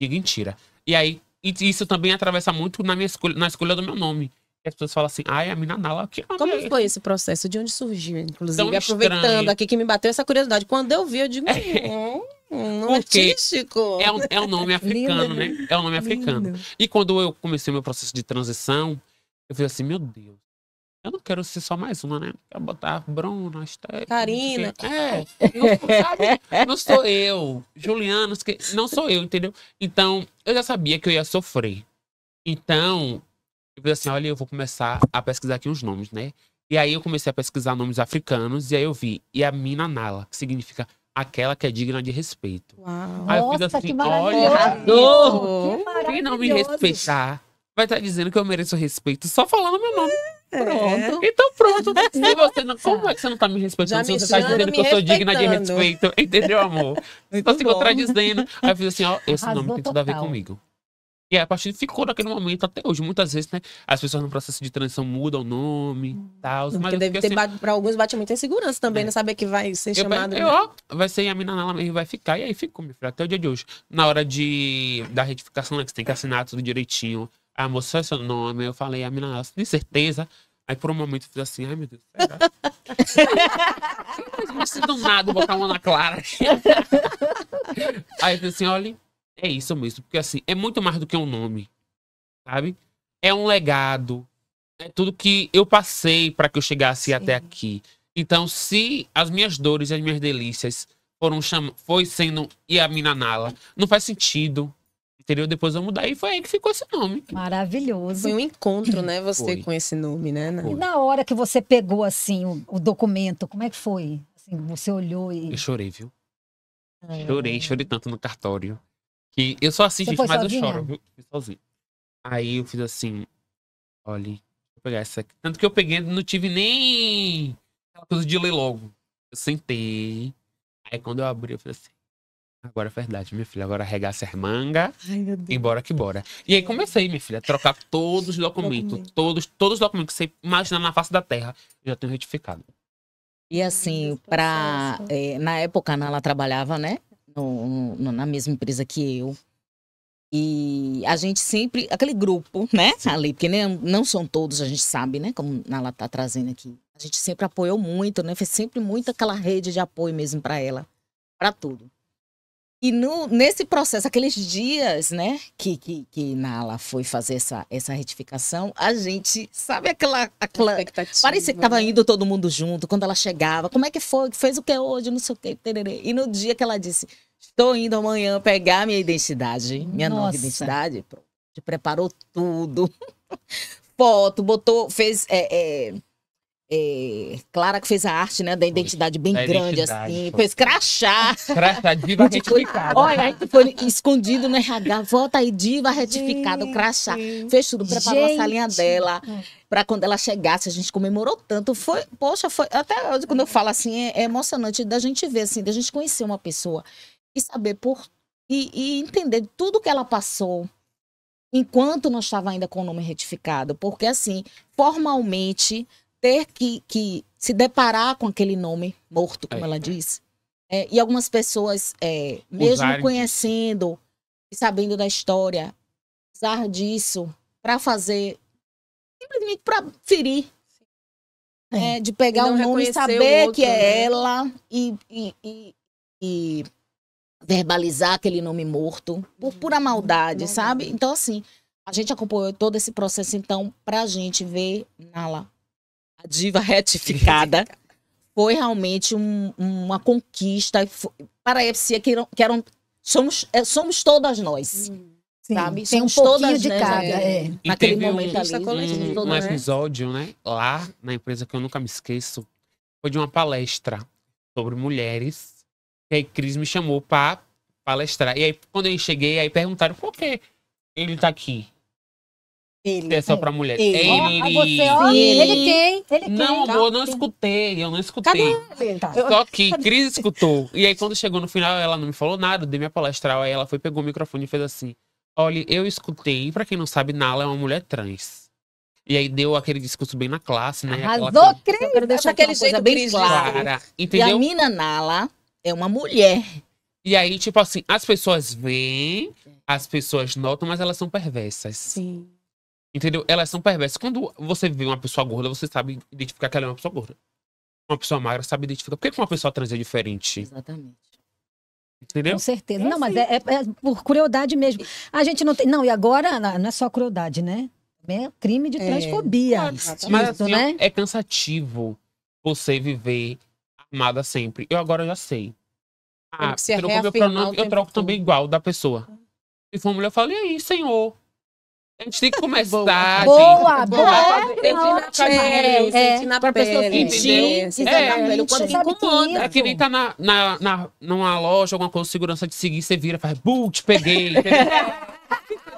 Speaker 5: ninguém tira. E aí, isso também atravessa muito na minha escolha, na escolha do meu nome. E as pessoas falam assim, ai, a mina Nala, que Como é
Speaker 3: foi esse processo? De onde surgiu, inclusive? Tão Aproveitando estranho. aqui que me bateu essa curiosidade. Quando eu vi, eu digo, é. É é um
Speaker 5: artístico.
Speaker 1: É, é um nome africano, né? É um nome africano. Lindo.
Speaker 5: E quando eu comecei meu processo de transição, eu falei assim, meu Deus, eu não quero ser só mais uma, né? quero botar Bruno, Estética. Karina. Não é, não, sabe? não sou eu. Juliana não sou eu, entendeu? Então, eu já sabia que eu ia sofrer. Então, eu falei assim: olha, eu vou começar a pesquisar aqui uns nomes, né? E aí eu comecei a pesquisar nomes africanos, e aí eu vi. E a Mina Nala, que significa aquela que é digna de respeito. Uau. Aí eu Nossa, fiz assim, que olha, que quem não me respeitar, vai estar tá dizendo que eu mereço respeito só falando meu nome. É. Pronto. É. Então pronto. Se você não, é como é que você não tá me respeitando? se você tá dizendo que eu sou digna de respeito. Entendeu, amor? Muito então, assim, você se contradizendo. Aí eu fiz assim, ó, esse Arrasou nome tem tudo total. a ver comigo. E a partir ficou naquele momento até hoje. Muitas vezes, né? As pessoas no processo de transição mudam o nome e hum. tal. Porque mas é deve ter,
Speaker 3: assim, pra alguns bate muita insegurança também, é. né? Saber que vai ser eu, chamado. Eu, é, né? ó,
Speaker 5: vai ser a mina nela mesmo, vai ficar. E aí ficou, meu filho, até o dia de hoje. Na hora de da retificação, né? Que você tem que assinar tudo direitinho. A moça, seu nome. Eu falei, a mina, tem assim, certeza? Aí por um momento eu fiz assim, ai meu Deus, será? Mas do nada botar uma na Clara. aí eu fiz assim, olha, é isso mesmo, porque assim, é muito mais do que um nome, sabe? É um legado, é tudo que eu passei para que eu chegasse Sim. até aqui. Então, se as minhas dores e as minhas delícias foram cham... foi sendo e a mina Nala, não faz sentido. Entendeu? Depois eu mudar e foi aí que ficou esse nome. Maravilhoso. Foi um encontro,
Speaker 2: né? Você foi.
Speaker 5: com esse nome, né? E
Speaker 2: na hora que você pegou, assim, o, o documento, como é que foi? Assim, você olhou e... Eu
Speaker 5: chorei, viu? É... Chorei, chorei tanto no cartório. Que eu só assim, gente, mas sozinha? eu choro, viu? Fui sozinho. Aí eu fiz assim, olha, vou pegar essa aqui. Tanto que eu peguei, não tive nem aquela coisa de ler logo. Eu sentei. Aí quando eu abri, eu falei assim, agora é verdade, minha filha, agora arregaça as mangas. E bora que bora. E aí comecei, minha filha, a trocar todos os documentos. todos, todos os documentos que você imaginar na face da terra, eu já tenho retificado.
Speaker 4: E assim, pra, é, na época, ela trabalhava, né? no, no, na mesma empresa que eu. E a gente sempre, aquele grupo, né, ali, porque nem, não são todos, a gente sabe, né, como ela tá trazendo aqui. A gente sempre apoiou muito, né, foi sempre muito aquela rede de apoio mesmo para ela, para tudo. E no, nesse processo, aqueles dias, né, que, que, que Nala foi fazer essa, essa retificação, a gente, sabe aquela. aquela parecia que tava né? indo todo mundo junto, quando ela chegava, como é que foi, fez o que hoje, não sei o que tererê. E no dia que ela disse, estou indo amanhã pegar minha identidade, minha Nossa. nova identidade, pronto, preparou tudo. Foto, botou, fez. É, é, é, Clara que fez a arte, né, da identidade bem da grande, identidade, assim, foi. fez crachá. Crachá, diva retificada. Olha, foi escondido no RH, volta aí, diva retificada, o crachá. Fez tudo, preparou gente. a salinha dela, para quando ela chegasse, a gente comemorou tanto. Foi, poxa, foi, até quando eu falo assim, é, é emocionante da gente ver, assim, da gente conhecer uma pessoa e saber por, e, e entender tudo que ela passou, enquanto não estava ainda com o nome retificado, porque assim, formalmente ter que, que se deparar com aquele nome morto, como é. ela é. diz. É, e algumas pessoas, é, mesmo conhecendo disso. e sabendo da história, usar disso para fazer simplesmente para ferir. É. É, de pegar o nome e saber outro, que é né? ela e, e, e, e, verbalizar aquele nome morto por uhum. pura maldade, hum, sabe? Então, assim, a gente acompanhou todo esse processo, então, para a gente ver Nala diva retificada, foi realmente um, uma conquista para a EFC é que, eram, que eram, somos, é, somos todas nós. Hum. Sim, sabe? Tem somos um pouquinho todas, de cada. É. é. Naquele momento um, ali. Um, um
Speaker 5: episódio, né? Lá na empresa que eu nunca me esqueço, foi de uma palestra sobre mulheres. E aí Cris me chamou para palestrar. E aí, quando eu cheguei, aí perguntaram por que ele tá aqui. Ele. É só pra mulher. Ele. Ele. Você, ó, ele. quem? Ele quem? Não, tá? amor, eu não escutei. Eu não escutei. Cadê ele? Só tá. que Cris escutou. E aí, quando chegou no final, ela não me falou nada, dei minha palestral. Aí ela foi, pegou o microfone e fez assim: Olha, eu escutei. Pra quem não sabe, Nala é uma mulher trans. E aí deu aquele discurso bem na classe, né? Arrasou,
Speaker 2: Cris! Eu quero deixar aquele jeito bem Cris
Speaker 5: Entendeu? E a
Speaker 4: mina Nala é uma mulher.
Speaker 5: E aí, tipo assim, as pessoas veem, as pessoas notam, mas elas são perversas. Sim. Entendeu? Elas são perversas. Quando você vê uma pessoa gorda, você sabe identificar que ela é uma pessoa gorda. Uma pessoa magra sabe identificar. Por que uma pessoa trans é diferente? Exatamente. Entendeu? Com certeza.
Speaker 2: É não, assim. mas é, é, é, por crueldade mesmo. A gente não tem. Não, e agora não é só crueldade, né? É crime de é. transfobia.
Speaker 5: mas assim, né? é cansativo você viver amada sempre. Eu agora já sei.
Speaker 2: Ah, trocou pronome, eu
Speaker 5: troco também igual da pessoa. Se for mulher, eu falo, e aí, senhor? A gente tem que é começar, boa. gente. Boa, boa. É, é, é, é, na pra pele, pessoa sentir. é, na pele, o quanto incomoda. É que nem tá na, na, na, numa loja, alguma coisa, segurança de seguir, você vira e faz, bu, te peguei.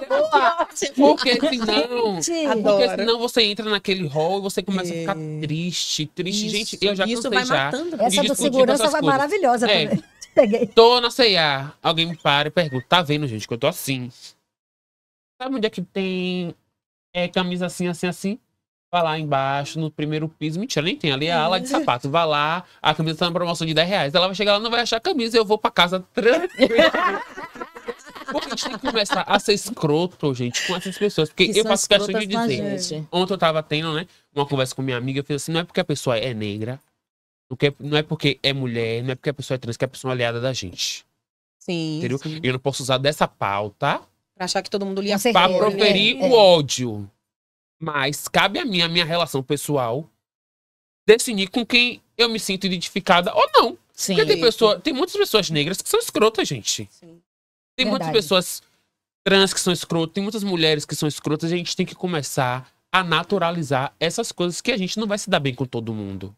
Speaker 1: Boa. Porque senão, gente, porque senão
Speaker 5: você entra naquele rol e você começa é. a ficar é. triste, triste. Isso, gente, eu já isso cansei já. Essa tua segurança vai maravilhosa é, também. Peguei. Tô na CEA. Alguém me para e pergunta: tá vendo, gente, que eu tô assim. Sabe onde é que tem é, camisa assim, assim, assim? Vai lá embaixo, no primeiro piso. Mentira, nem tem. Ali é a ala de sapato. Vai lá, a camisa tá na promoção de 10 reais. Ela vai chegar lá, não vai achar a camisa. Eu vou pra casa tranquila. Porque a gente tem que começar a ser escroto, gente, com essas pessoas. Porque que eu faço questão de dizer. Gente. Ontem eu tava tendo, né, uma conversa com minha amiga. Eu falei assim: não é porque a pessoa é negra, não é porque é mulher, não é porque a pessoa é trans, que é a pessoa é aliada da gente. Sim. Entendeu? Sim. Eu não posso usar dessa pauta
Speaker 3: Pra achar que todo mundo lia certeza, Pra né? né? proferir o é.
Speaker 5: ódio. Mas cabe a mim, a minha relação pessoal, definir com quem eu me sinto identificada ou não. Sim. Porque tem, pessoa, tem muitas pessoas negras que são escrotas, gente. Sim. Tem Verdade. muitas pessoas trans que são escrotas, tem muitas mulheres que são escrotas. A gente tem que começar a naturalizar essas coisas que a gente não vai se dar bem com todo mundo.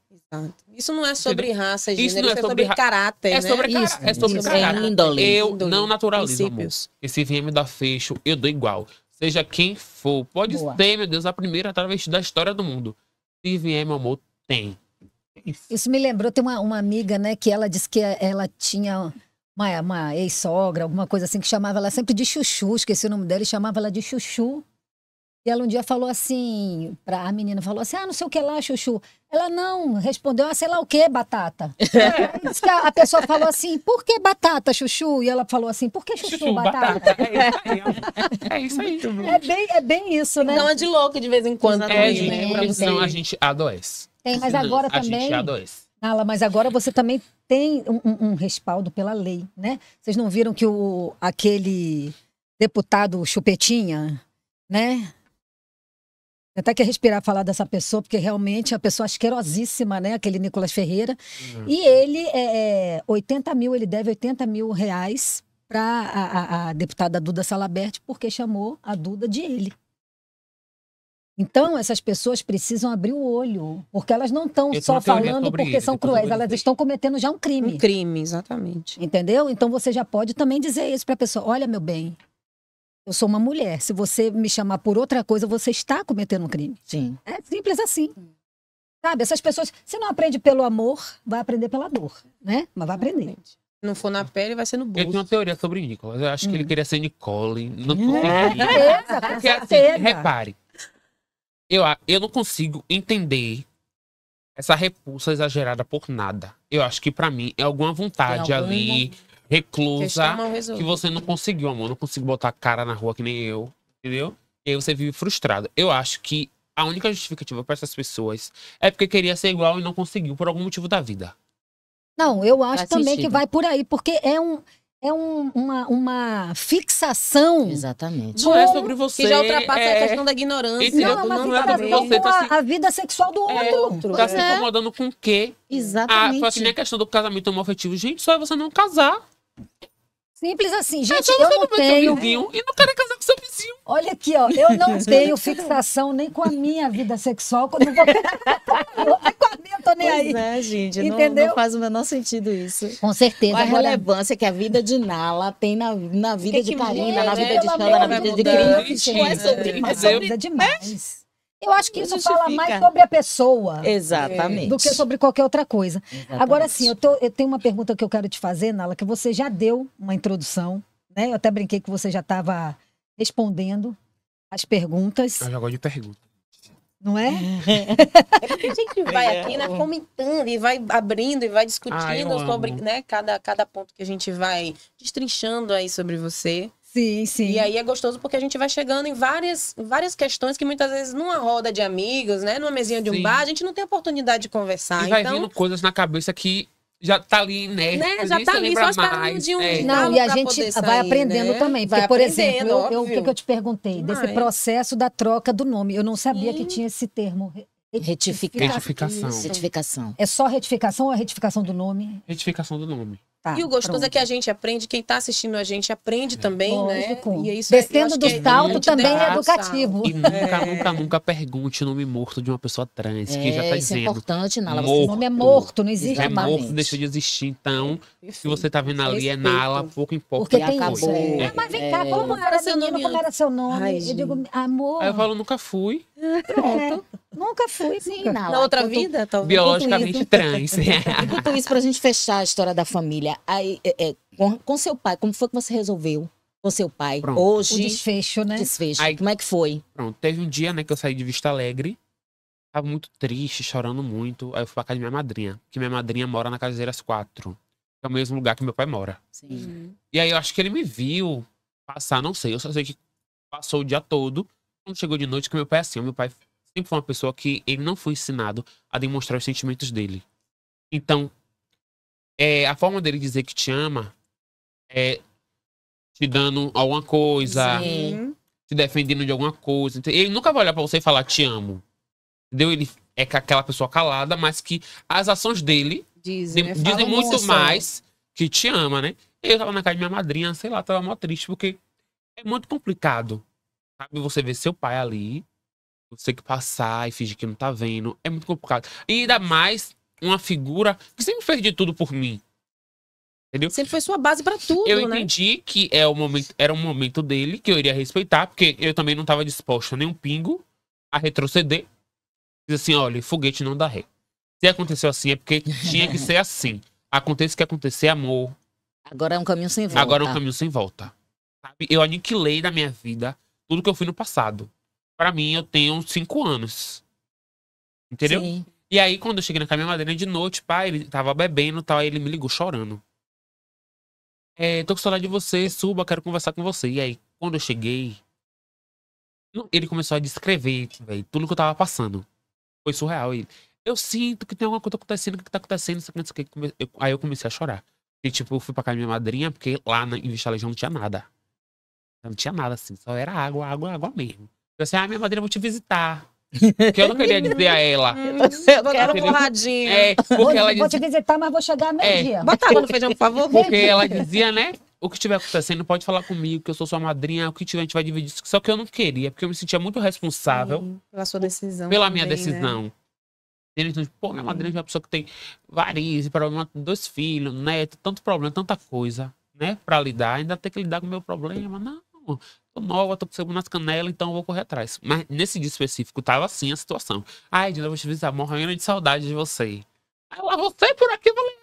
Speaker 3: Isso não é sobre
Speaker 5: raça, gênero, isso, não é, isso é sobre, ra... caráter, é né? sobre, né? Isso, é sobre isso, é caráter. Índole. Eu índole, não naturalizo, princípios. amor. Esse VM da fecho, eu dou igual. Seja quem for. Pode Boa. ser, meu Deus, a primeira travesti da história do mundo. Se vier, meu amor, tem.
Speaker 2: É isso. isso me lembrou, tem uma, uma amiga, né, que ela disse que ela tinha uma, uma ex-sogra, alguma coisa assim, que chamava ela sempre de chuchu, esqueci o nome dela, e chamava ela de chuchu. E ela um dia falou assim, pra, a menina falou assim, ah, não sei o que lá, Chuchu. Ela não respondeu, ah, sei lá o que, batata. É. A, a, pessoa falou assim, por que batata, Chuchu? E ela falou assim, por que Chuchu, chuchu batata? batata? É isso aí. É, isso aí. É, é bem, é bem isso, né? Não é de louco de vez em quando. É, né, gente, né? Porque senão a
Speaker 5: gente adoece. Tem, mas agora a também... A gente A2.
Speaker 2: Nala, mas agora você também tem um, um, um, respaldo pela lei, né? Vocês não viram que o, aquele deputado Chupetinha, né? Tá até que respirar falar dessa pessoa, porque realmente é uma pessoa asquerosíssima, né? Aquele Nicolas Ferreira. Uhum. E ele, é, 80 é, mil, ele deve 80 mil reais para a, a, a, deputada Duda Salabert, porque chamou a Duda de ele. Então, essas pessoas precisam abrir o olho, porque elas não estão só falando porque ele, são cruéis, elas estão cometendo já um crime. Um crime, exatamente. Entendeu? Então, você já pode também dizer isso para a pessoa: olha, meu bem, eu sou uma mulher. Se você me chamar por outra coisa, você está cometendo um crime. Sim. É simples assim. Sabe, essas pessoas, você não aprende pelo amor, vai aprender
Speaker 3: pela dor, né? Mas vai aprender. Se não for na pele, vai ser no
Speaker 5: bolso. Eu tenho uma teoria sobre o Nicolas. Eu acho hum. que ele hum. queria ser Nicole. Não tô é, certeza, Porque, assim, repare. Eu, eu não consigo entender essa repulsa exagerada por nada. Eu acho que para mim é alguma vontade algum... ali reclusa, é que você não conseguiu, amor. Não conseguiu botar a cara na rua que nem eu, entendeu? E aí você vive frustrado. Eu acho que a única justificativa para essas pessoas é porque queria ser igual e não conseguiu por algum motivo da vida.
Speaker 2: Não, eu acho Faz também sentido. que vai por aí, porque é um é um, uma, uma fixação. Exatamente. Não é sobre você. Que já ultrapassa é... a questão da ignorância. Não, não, não é, é sobre você. Tá a vida sexual do outro. É, outro. Tá se é.
Speaker 5: incomodando com o quê? Tipo assim, Exatamente. A, assim, a questão do casamento homoafetivo. Gente, só é você não casar.
Speaker 2: Simples assim, tá gente, eu, não tenho... Vizinho,
Speaker 5: e não quero casar com seu vizinho.
Speaker 2: Olha aqui, ó, eu não tenho fixação nem com a minha vida sexual, quando vou... com a minha, eu tô nem pois aí. É, gente, Entendeu? Não, não,
Speaker 4: faz o menor sentido isso. Com certeza. A agora... relevância que a vida de Nala tem na, na vida que de Karina, na né? vida de Xana, na vida de Cris. É, é, é, é, é,
Speaker 2: é eu acho que isso fala mais sobre a pessoa. Exatamente. Do que sobre qualquer outra coisa. Exatamente. Agora, sim, eu, tô, eu, tenho uma pergunta que eu quero te fazer, Nala, que você já deu uma introdução, né? Eu até brinquei que você já estava respondendo as perguntas. Eu
Speaker 5: já gosto de pergunta.
Speaker 3: Não é? é porque a gente vai aqui, né, comentando e vai abrindo e vai discutindo ah, sobre né, cada, cada ponto que a gente vai destrinchando aí sobre você. Sim, sim. E aí é gostoso porque a gente vai chegando em várias, várias questões que muitas vezes numa roda de amigos, né, numa mesinha de um sim. bar, a gente não tem oportunidade de conversar. E vai então... vindo
Speaker 5: coisas na cabeça que já tá ali inerte, né? Já tá ali, só mais. de um é. Não,
Speaker 2: e a gente sair, vai aprendendo né? também. Porque, vai por exemplo, eu, eu, o que, que, eu te perguntei? Desse processo da troca do nome. Eu não sabia que tinha
Speaker 3: esse termo.
Speaker 2: Retificação. Retificação. É só retificação ou é retificação do
Speaker 3: nome?
Speaker 5: Retificação do nome. Tá, e o gostoso é pronto. é
Speaker 3: que a gente aprende, quem está assistindo a gente aprende é. também, né? Lógico. né? E é isso
Speaker 2: Descendo do salto também é educativo. E nunca,
Speaker 5: nunca, nunca pergunte o nome morto de uma pessoa trans, que já está dizendo. É importante, Nala. o nome é
Speaker 2: morto, não existe É morto,
Speaker 5: deixa de existir. Então, se você está vendo ali, é Nala, pouco importa. Porque tem acabou. Ah, é. mas vem cá, como era
Speaker 2: seu nome? Como era seu nome? eu digo, amor. Aí eu falo,
Speaker 5: nunca fui.
Speaker 2: Pronto. É. Nunca fui. Sim, nunca. Na, Na outra vida, talvez.
Speaker 5: Biologicamente trans. Enquanto isso,
Speaker 4: pra gente fechar a história da família, aí, é, é, com, com, seu pai, como foi que você resolveu com seu pai? Pronto. Hoje. O desfecho, né? Desfecho. Aí,
Speaker 5: como é que foi? Pronto, teve um dia, né, que eu saí de Vista Alegre. Tava muito triste, chorando muito. Aí eu fui pra casa de minha madrinha. que minha madrinha mora na Caseiras 4. Que é o mesmo lugar que meu pai mora.
Speaker 1: Sim.
Speaker 5: E aí eu acho que ele me viu passar, não sei. Eu só sei que passou o dia todo quando chegou de noite, que meu pai é assim, meu pai sempre foi uma pessoa que ele não foi ensinado a demonstrar os sentimentos dele. Então, é, a forma dele dizer que te ama é te dando alguma coisa, Sim. te defendendo de alguma coisa. Ele nunca vai olhar pra você e falar te amo. Entendeu? Ele é aquela pessoa calada, mas que as ações dele dizem, né? de, dizem muito mais que te ama, né? Eu tava na casa de minha madrinha, sei lá, tava mó triste, porque é muito complicado Sabe, você vê seu pai ali, você que passar e fingir que não tá vendo. É muito complicado. E ainda mais uma figura que sempre fez de tudo por mim. Entendeu? Sempre foi sua base para tudo, eu né? Eu entendi que é o momento, era um momento dele que eu iria respeitar, porque eu também não tava disposto a nenhum pingo a retroceder. Diz assim, olha, foguete não dá ré. Se aconteceu assim é porque tinha que ser assim. acontece o que acontecer, amor.
Speaker 4: Agora é um caminho sem volta. Agora é um caminho
Speaker 5: sem volta. Sabe? Eu aniquilei da minha vida tudo que eu fui no passado. Para mim, eu tenho cinco anos. Entendeu? Sim. E aí, quando eu cheguei na minha madeira de noite, pai, ele tava bebendo e tal, aí ele me ligou chorando. É, tô com saudade de você, suba, quero conversar com você. E aí, quando eu cheguei, ele começou a descrever, velho, tudo que eu tava passando. Foi surreal. Ele, eu sinto que tem alguma coisa acontecendo, o que tá acontecendo, isso aqui, isso aqui. Aí eu comecei a chorar. E, tipo, eu fui pra casa da minha madrinha, porque lá na, em Vista Legião não tinha nada. Não tinha nada assim, só era água, água, água mesmo. Eu disse, assim, ah, minha madrinha, vou te visitar. Porque eu não queria dizer a ela. eu não quero porradinha. É, porque vou, ela dizia, vou te
Speaker 2: visitar, mas vou chegar meio é, dia. Bota água no feijão, por favor. Porque ela
Speaker 5: dizia, né? O que estiver acontecendo, pode falar comigo, que eu sou sua madrinha, o que tiver, a gente vai dividir isso. Só que eu não queria, porque eu me sentia muito responsável. Sim,
Speaker 3: pela sua decisão.
Speaker 5: Pela também, minha né? decisão. Né? Eles então, tipo, pô, minha madrinha é uma pessoa que tem varizes, problema dois filhos, neto, tanto problema, tanta coisa, né? Pra lidar, ainda tem que lidar com o meu problema. Não, Tipo, tô nova, tô com sebo nas canelas, então eu vou correr atrás. Mas nesse dia específico tava assim a situação. Ai, de vou te visitar, morrendo de saudade de você. Aí lá, você é por aqui, falei.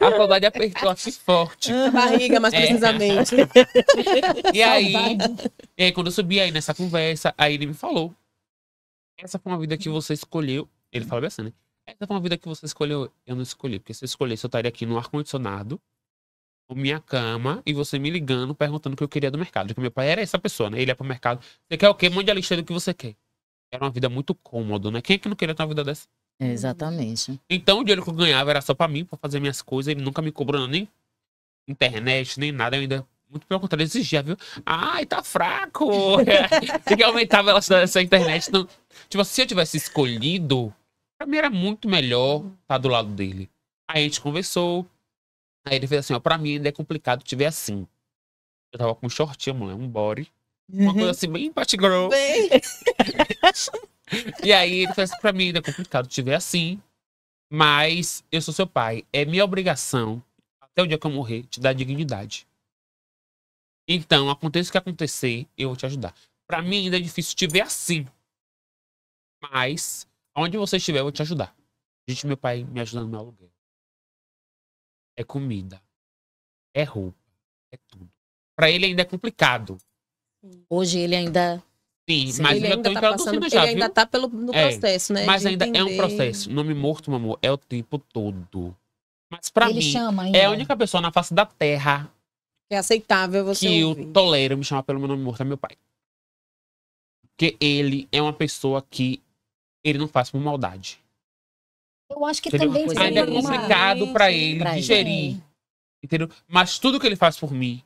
Speaker 5: A saudade apertou assim forte. A barriga, mais é. precisamente.
Speaker 1: e, aí, e aí,
Speaker 5: é, quando eu subi aí nessa conversa, aí ele me falou: Essa foi uma vida que você escolheu. Ele falou assim, né? Essa foi uma vida que você escolheu. Eu não escolhi, porque se eu escolhesse, eu estaria aqui no ar-condicionado, Tipo, minha cama e você me ligando, perguntando o que eu queria do mercado. Porque tipo, meu pai era essa pessoa, né? Ele ia pro mercado. Você quer o quê? Mande a lista do que você quer. Era uma vida muito cômoda, né? Quem é que não queria ter uma vida dessa?
Speaker 4: Exatamente.
Speaker 5: Então o dinheiro que eu ganhava era só para mim, para fazer minhas coisas. Ele nunca me cobrou nem internet, nem nada. Eu ainda, muito pelo contrário, exigia, viu? Ai, tá fraco! Tem que aumentar a velocidade dessa internet. Então, tipo, se eu tivesse escolhido, pra mim era muito melhor estar tá do lado dele. Aí a gente conversou, Aí ele fez assim, ó, pra mim ainda é complicado tiver assim. Eu tava com um shortinho, mulher, um body. Uma coisa uhum. assim, bem party girl. Bem... e aí ele fez assim, pra mim ainda é complicado tiver assim. Mas eu sou seu pai. É minha obrigação, até o dia que eu morrer, te dar dignidade. Então, aconteça o que acontecer, eu vou te ajudar. Pra mim ainda é difícil tiver assim. Mas, onde você estiver, eu vou te ajudar. Gente, meu pai me ajudando no meu aluguel é comida, é roupa, é tudo. Para ele ainda é complicado. Hoje ele ainda. Sim, Sim mas ele ainda, está passando, já, ele ainda viu? tá pelo, no é, processo, né? Mas ainda entender. é um processo. Nome morto, mamô, é o tempo todo. Mas para mim, é a única pessoa na face da terra. É aceitável você. Que ouvir. eu tolero me chamar pelo meu nome morto, é meu pai. Porque ele é uma pessoa que ele não faz por maldade.
Speaker 1: Eu acho que seria também uma ainda é
Speaker 5: complicado para ele pra digerir. Ele. Entendeu? Mas tudo que ele faz por mim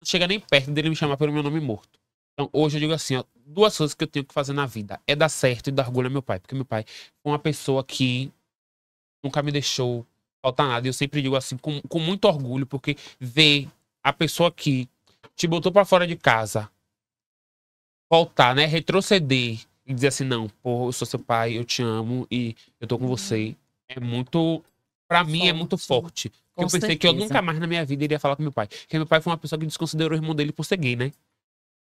Speaker 5: não chega nem perto dele me chamar pelo meu nome morto. Então, hoje eu digo assim, ó, duas coisas que eu tenho que fazer na vida. É dar certo e dar orgulho ao meu pai. Porque meu pai foi uma pessoa que nunca me deixou faltar nada. E eu sempre digo assim, com, com muito orgulho, porque ver a pessoa que te botou para fora de casa, voltar, né, retroceder, e dizer assim, não, pô, eu sou seu pai, eu te amo e eu tô com uhum. você. É muito. Pra mim é muito forte. eu pensei certeza. que eu nunca mais na minha vida iria falar com meu pai. Porque meu pai foi uma pessoa que desconsiderou o irmão dele por ser gay, né?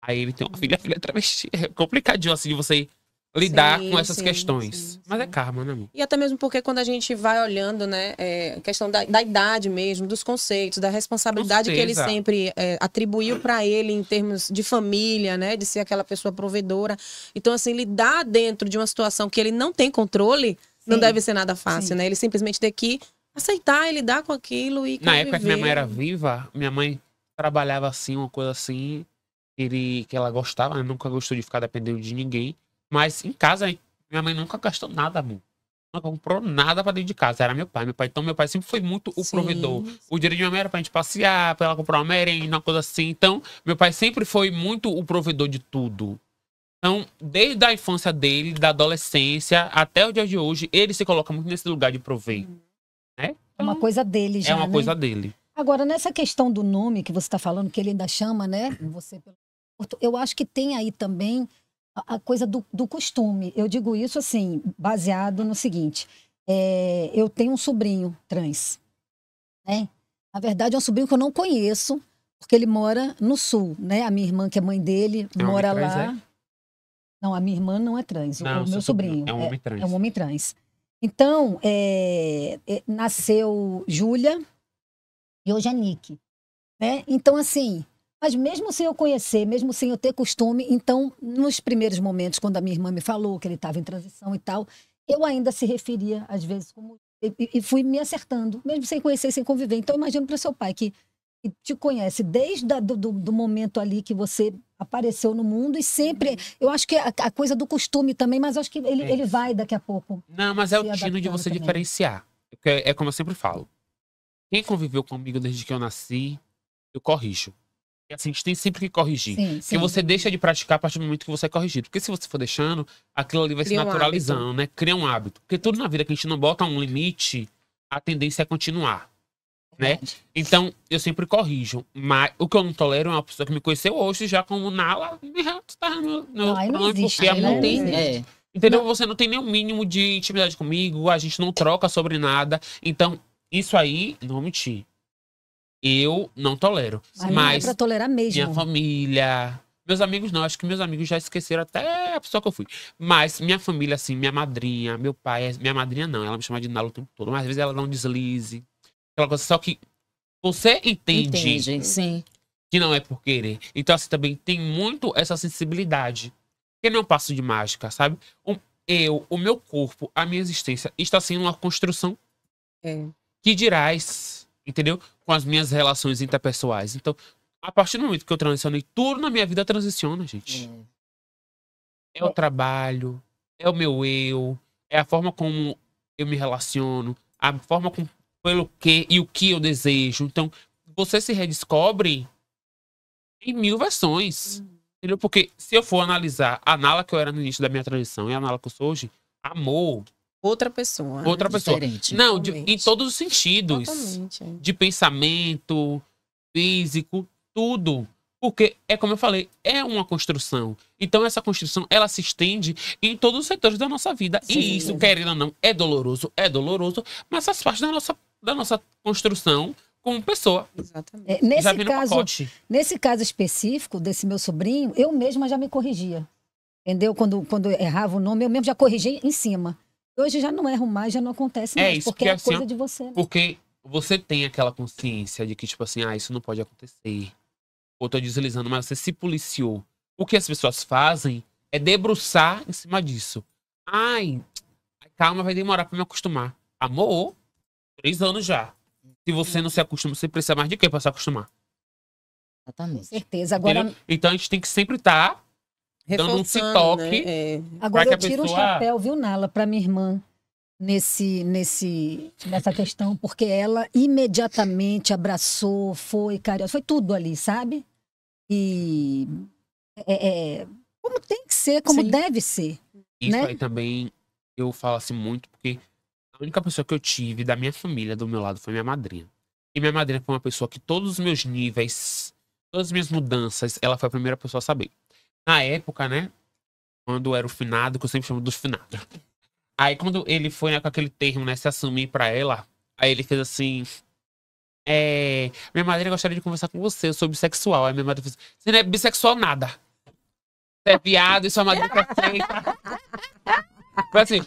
Speaker 5: Aí ele tem uma uhum. filha, a filha é travesti. É complicadinho assim de você lidar sim, com essas sim, questões. Sim, Mas é karma, né, amor?
Speaker 3: E até mesmo porque quando a gente vai olhando, né, é, questão da, da idade mesmo, dos conceitos, da responsabilidade que ele sempre é, atribuiu para ele em termos de família, né, de ser aquela pessoa provedora. Então, assim, lidar dentro de uma situação que ele não tem controle não deve ser nada fácil, né? Ele simplesmente tem que aceitar e lidar com aquilo e Na época que minha mãe era
Speaker 5: viva, minha mãe trabalhava assim, uma coisa assim, ele, que ela gostava, ela né, nunca gostou de ficar dependendo de ninguém. Mas em casa, minha mãe nunca gastou nada, amor. Não comprou nada pra dentro de casa. Era meu pai. Meu pai, então, meu pai sempre foi muito o sim, provedor. Sim. O dinheiro de minha mãe era pra gente passear, pra ela comprar uma merenda, uma coisa assim. Então, meu pai sempre foi muito o provedor de tudo. Então, desde a infância dele, da adolescência até o dia de hoje, ele se coloca muito nesse lugar de prover. Hum.
Speaker 1: Né? é Né?
Speaker 2: Então, uma coisa dele é já. É uma né? coisa dele. Agora, nessa questão do nome que você está falando, que ele ainda chama, né? Você Eu acho que tem aí também a coisa do, do costume. Eu digo isso assim, baseado no seguinte: é, eu tenho um sobrinho trans. Né? Na verdade, é um sobrinho que eu não conheço, porque ele mora no sul, né? A minha irmã, que é mãe dele, é mora lá. É? Não, a minha irmã não é trans, não, o meu sobrinho. É um homem trans. É, é, um homem trans. Então, é, é, nasceu Júlia e hoje é Nick. Né? Então, assim, mas mesmo sem eu conhecer, mesmo sem eu ter costume, então, nos primeiros momentos, quando a minha irmã me falou que ele estava em transição e tal, eu ainda se referia, às vezes, como. E, e fui me acertando, mesmo sem conhecer, sem conviver. Então, imagino para seu pai que, que, te conhece desde a, do, do, momento ali que você apareceu no mundo e sempre. Uhum. Eu acho que é a, a coisa do costume também, mas acho que ele, é. ele vai daqui a pouco.
Speaker 5: Não, mas é o tino de você também. diferenciar. é como eu sempre falo. Quem conviveu comigo desde que eu nasci, eu corrijo assim, a gente tem sempre que corrigir. Sim, porque sim. você deixa de praticar a partir do momento que você é corrigido. Porque se você for deixando, aquilo ali vai Cria se naturalizando, um né? Cria um hábito. Porque tudo na vida que a gente não bota um limite, a tendência é continuar. Né? Então, eu sempre corrijo. Mas o que eu não tolero é uma pessoa que me conheceu hoje já como Nala, tá no, no Ai, não existe, né? não tem. É. Entendeu? Não. Você não tem nenhum mínimo de intimidade comigo, a gente não troca sobre nada. Então, isso aí, não mentir. Eu não tolero. Mas, mas não é tolerar mesmo. Minha família. Meus amigos não, acho que meus amigos já esqueceram até a pessoa que eu fui. Mas minha família, assim, minha madrinha, meu pai, minha madrinha não, ela me chama de Nalo o tempo todo, mas às vezes ela dá um deslize. Aquela coisa, só que você entende. Entende, sim. Que não é por querer. Então, assim, também tem muito essa sensibilidade. Que não é um passo de mágica, sabe? Um, eu, o meu corpo, a minha existência está sendo uma construção. É. Que dirás entendeu? Com as minhas relações interpessoais. Então, a partir do momento que eu transicionei, tudo na minha vida transiciona, gente. Hum. É o trabalho, é o meu eu, é a forma como eu me relaciono, a forma com, pelo que e o que eu desejo. Então, você se redescobre em mil versões. Hum. Entendeu? Porque se eu for analisar a Nala que eu era no início da minha transição e a Nala que eu sou hoje, amor outra pessoa. Né? Outra pessoa. Diferente. Não, de, em todos os sentidos. Totalmente. É. De pensamento, físico, tudo. Porque é como eu falei, é uma construção. Então essa construção, ela se estende em todos os setores da nossa vida. Sim, e isso, querendo ou não, é doloroso, é doloroso, mas faz parte da nossa, da nossa construção como pessoa. Exatamente. É, nesse, caso,
Speaker 2: nesse caso específico desse meu sobrinho, eu mesma já me corrigia. Entendeu? Quando, quando errava o nome, eu mesmo já corrigi em cima. Hoje já não erro mais, já não acontece é mais, isso, porque, porque é assim, coisa de
Speaker 5: você. Né? Porque você tem aquela consciência de que, tipo assim, ah, isso não pode acontecer. Ou tô deslizando, mas você se policiou. O que as pessoas fazem é debruçar em cima disso. Ai, calma, vai demorar para me acostumar. Amor, três anos já. Se você não se acostuma, você precisa mais de quê para se acostumar?
Speaker 2: Exatamente. Certeza. Agora.
Speaker 5: Então a gente tem que sempre estar tá dando um se toque. Né? É. Agora eu tiro pessoa... o ah, chapéu,
Speaker 2: viu, Nala, para minha irmã nesse, nesse, nessa questão, porque ela imediatamente abraçou, foi carinhosa, foi tudo ali, sabe? E é, é, como tem que ser, como Sim. deve ser.
Speaker 5: Isso né? aí também eu falo assim muito, porque a única pessoa que eu tive da minha família do meu lado foi minha madrinha. E minha madrinha foi uma pessoa que todos os meus níveis, todas as minhas mudanças, ela foi a primeira pessoa a saber na época, né? Quando era o finado, que eu sempre chamo dos finados. Aí quando ele foi né, com aquele termo, né, se assumir pra ela, aí ele fez assim. É, minha madrinha gostaria de conversar com você Sou bissexual, Aí minha madrinha fez você não é bissexual nada. Você é viado e sua madrinha te aceita. Foi assim,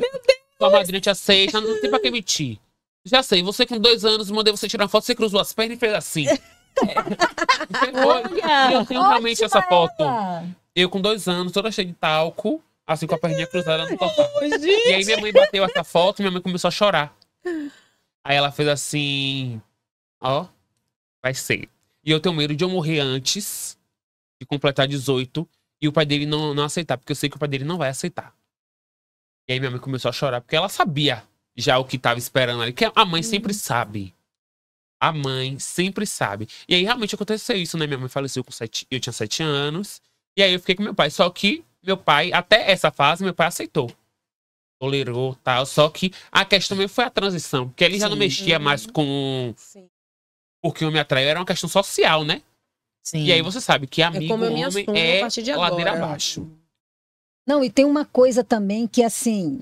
Speaker 5: sua madrinha te aceita, não tem pra que mentir. Já sei, você com dois anos, mandei você tirar uma foto, você cruzou as pernas e fez assim. É.
Speaker 1: Olha, eu tenho realmente essa foto. Ela.
Speaker 5: Eu com dois anos, toda cheia de talco, assim com a perninha cruzada no sofá. Oh, e aí minha mãe bateu essa foto e minha mãe começou a chorar. Aí ela fez assim, ó, vai ser. E eu tenho medo de eu morrer antes de completar 18 e o pai dele não, não aceitar, porque eu sei que o pai dele não vai aceitar. E aí minha mãe começou a chorar, porque ela sabia já o que tava esperando ali, que a mãe sempre uhum. sabe. A mãe sempre sabe. E aí realmente aconteceu isso, né? Minha mãe faleceu com sete, eu tinha sete anos. E aí eu fiquei com meu pai. Só que meu pai, até essa fase, meu pai aceitou. Tolerou, tal. Só que a questão mesmo foi a transição. Porque ele Sim. já não mexia uhum. mais com. Sim. O que eu me atraiu era uma questão social, né? Sim. E aí você sabe que é amigo é homem é a ladeira abaixo.
Speaker 2: Não, e tem uma coisa também que, assim,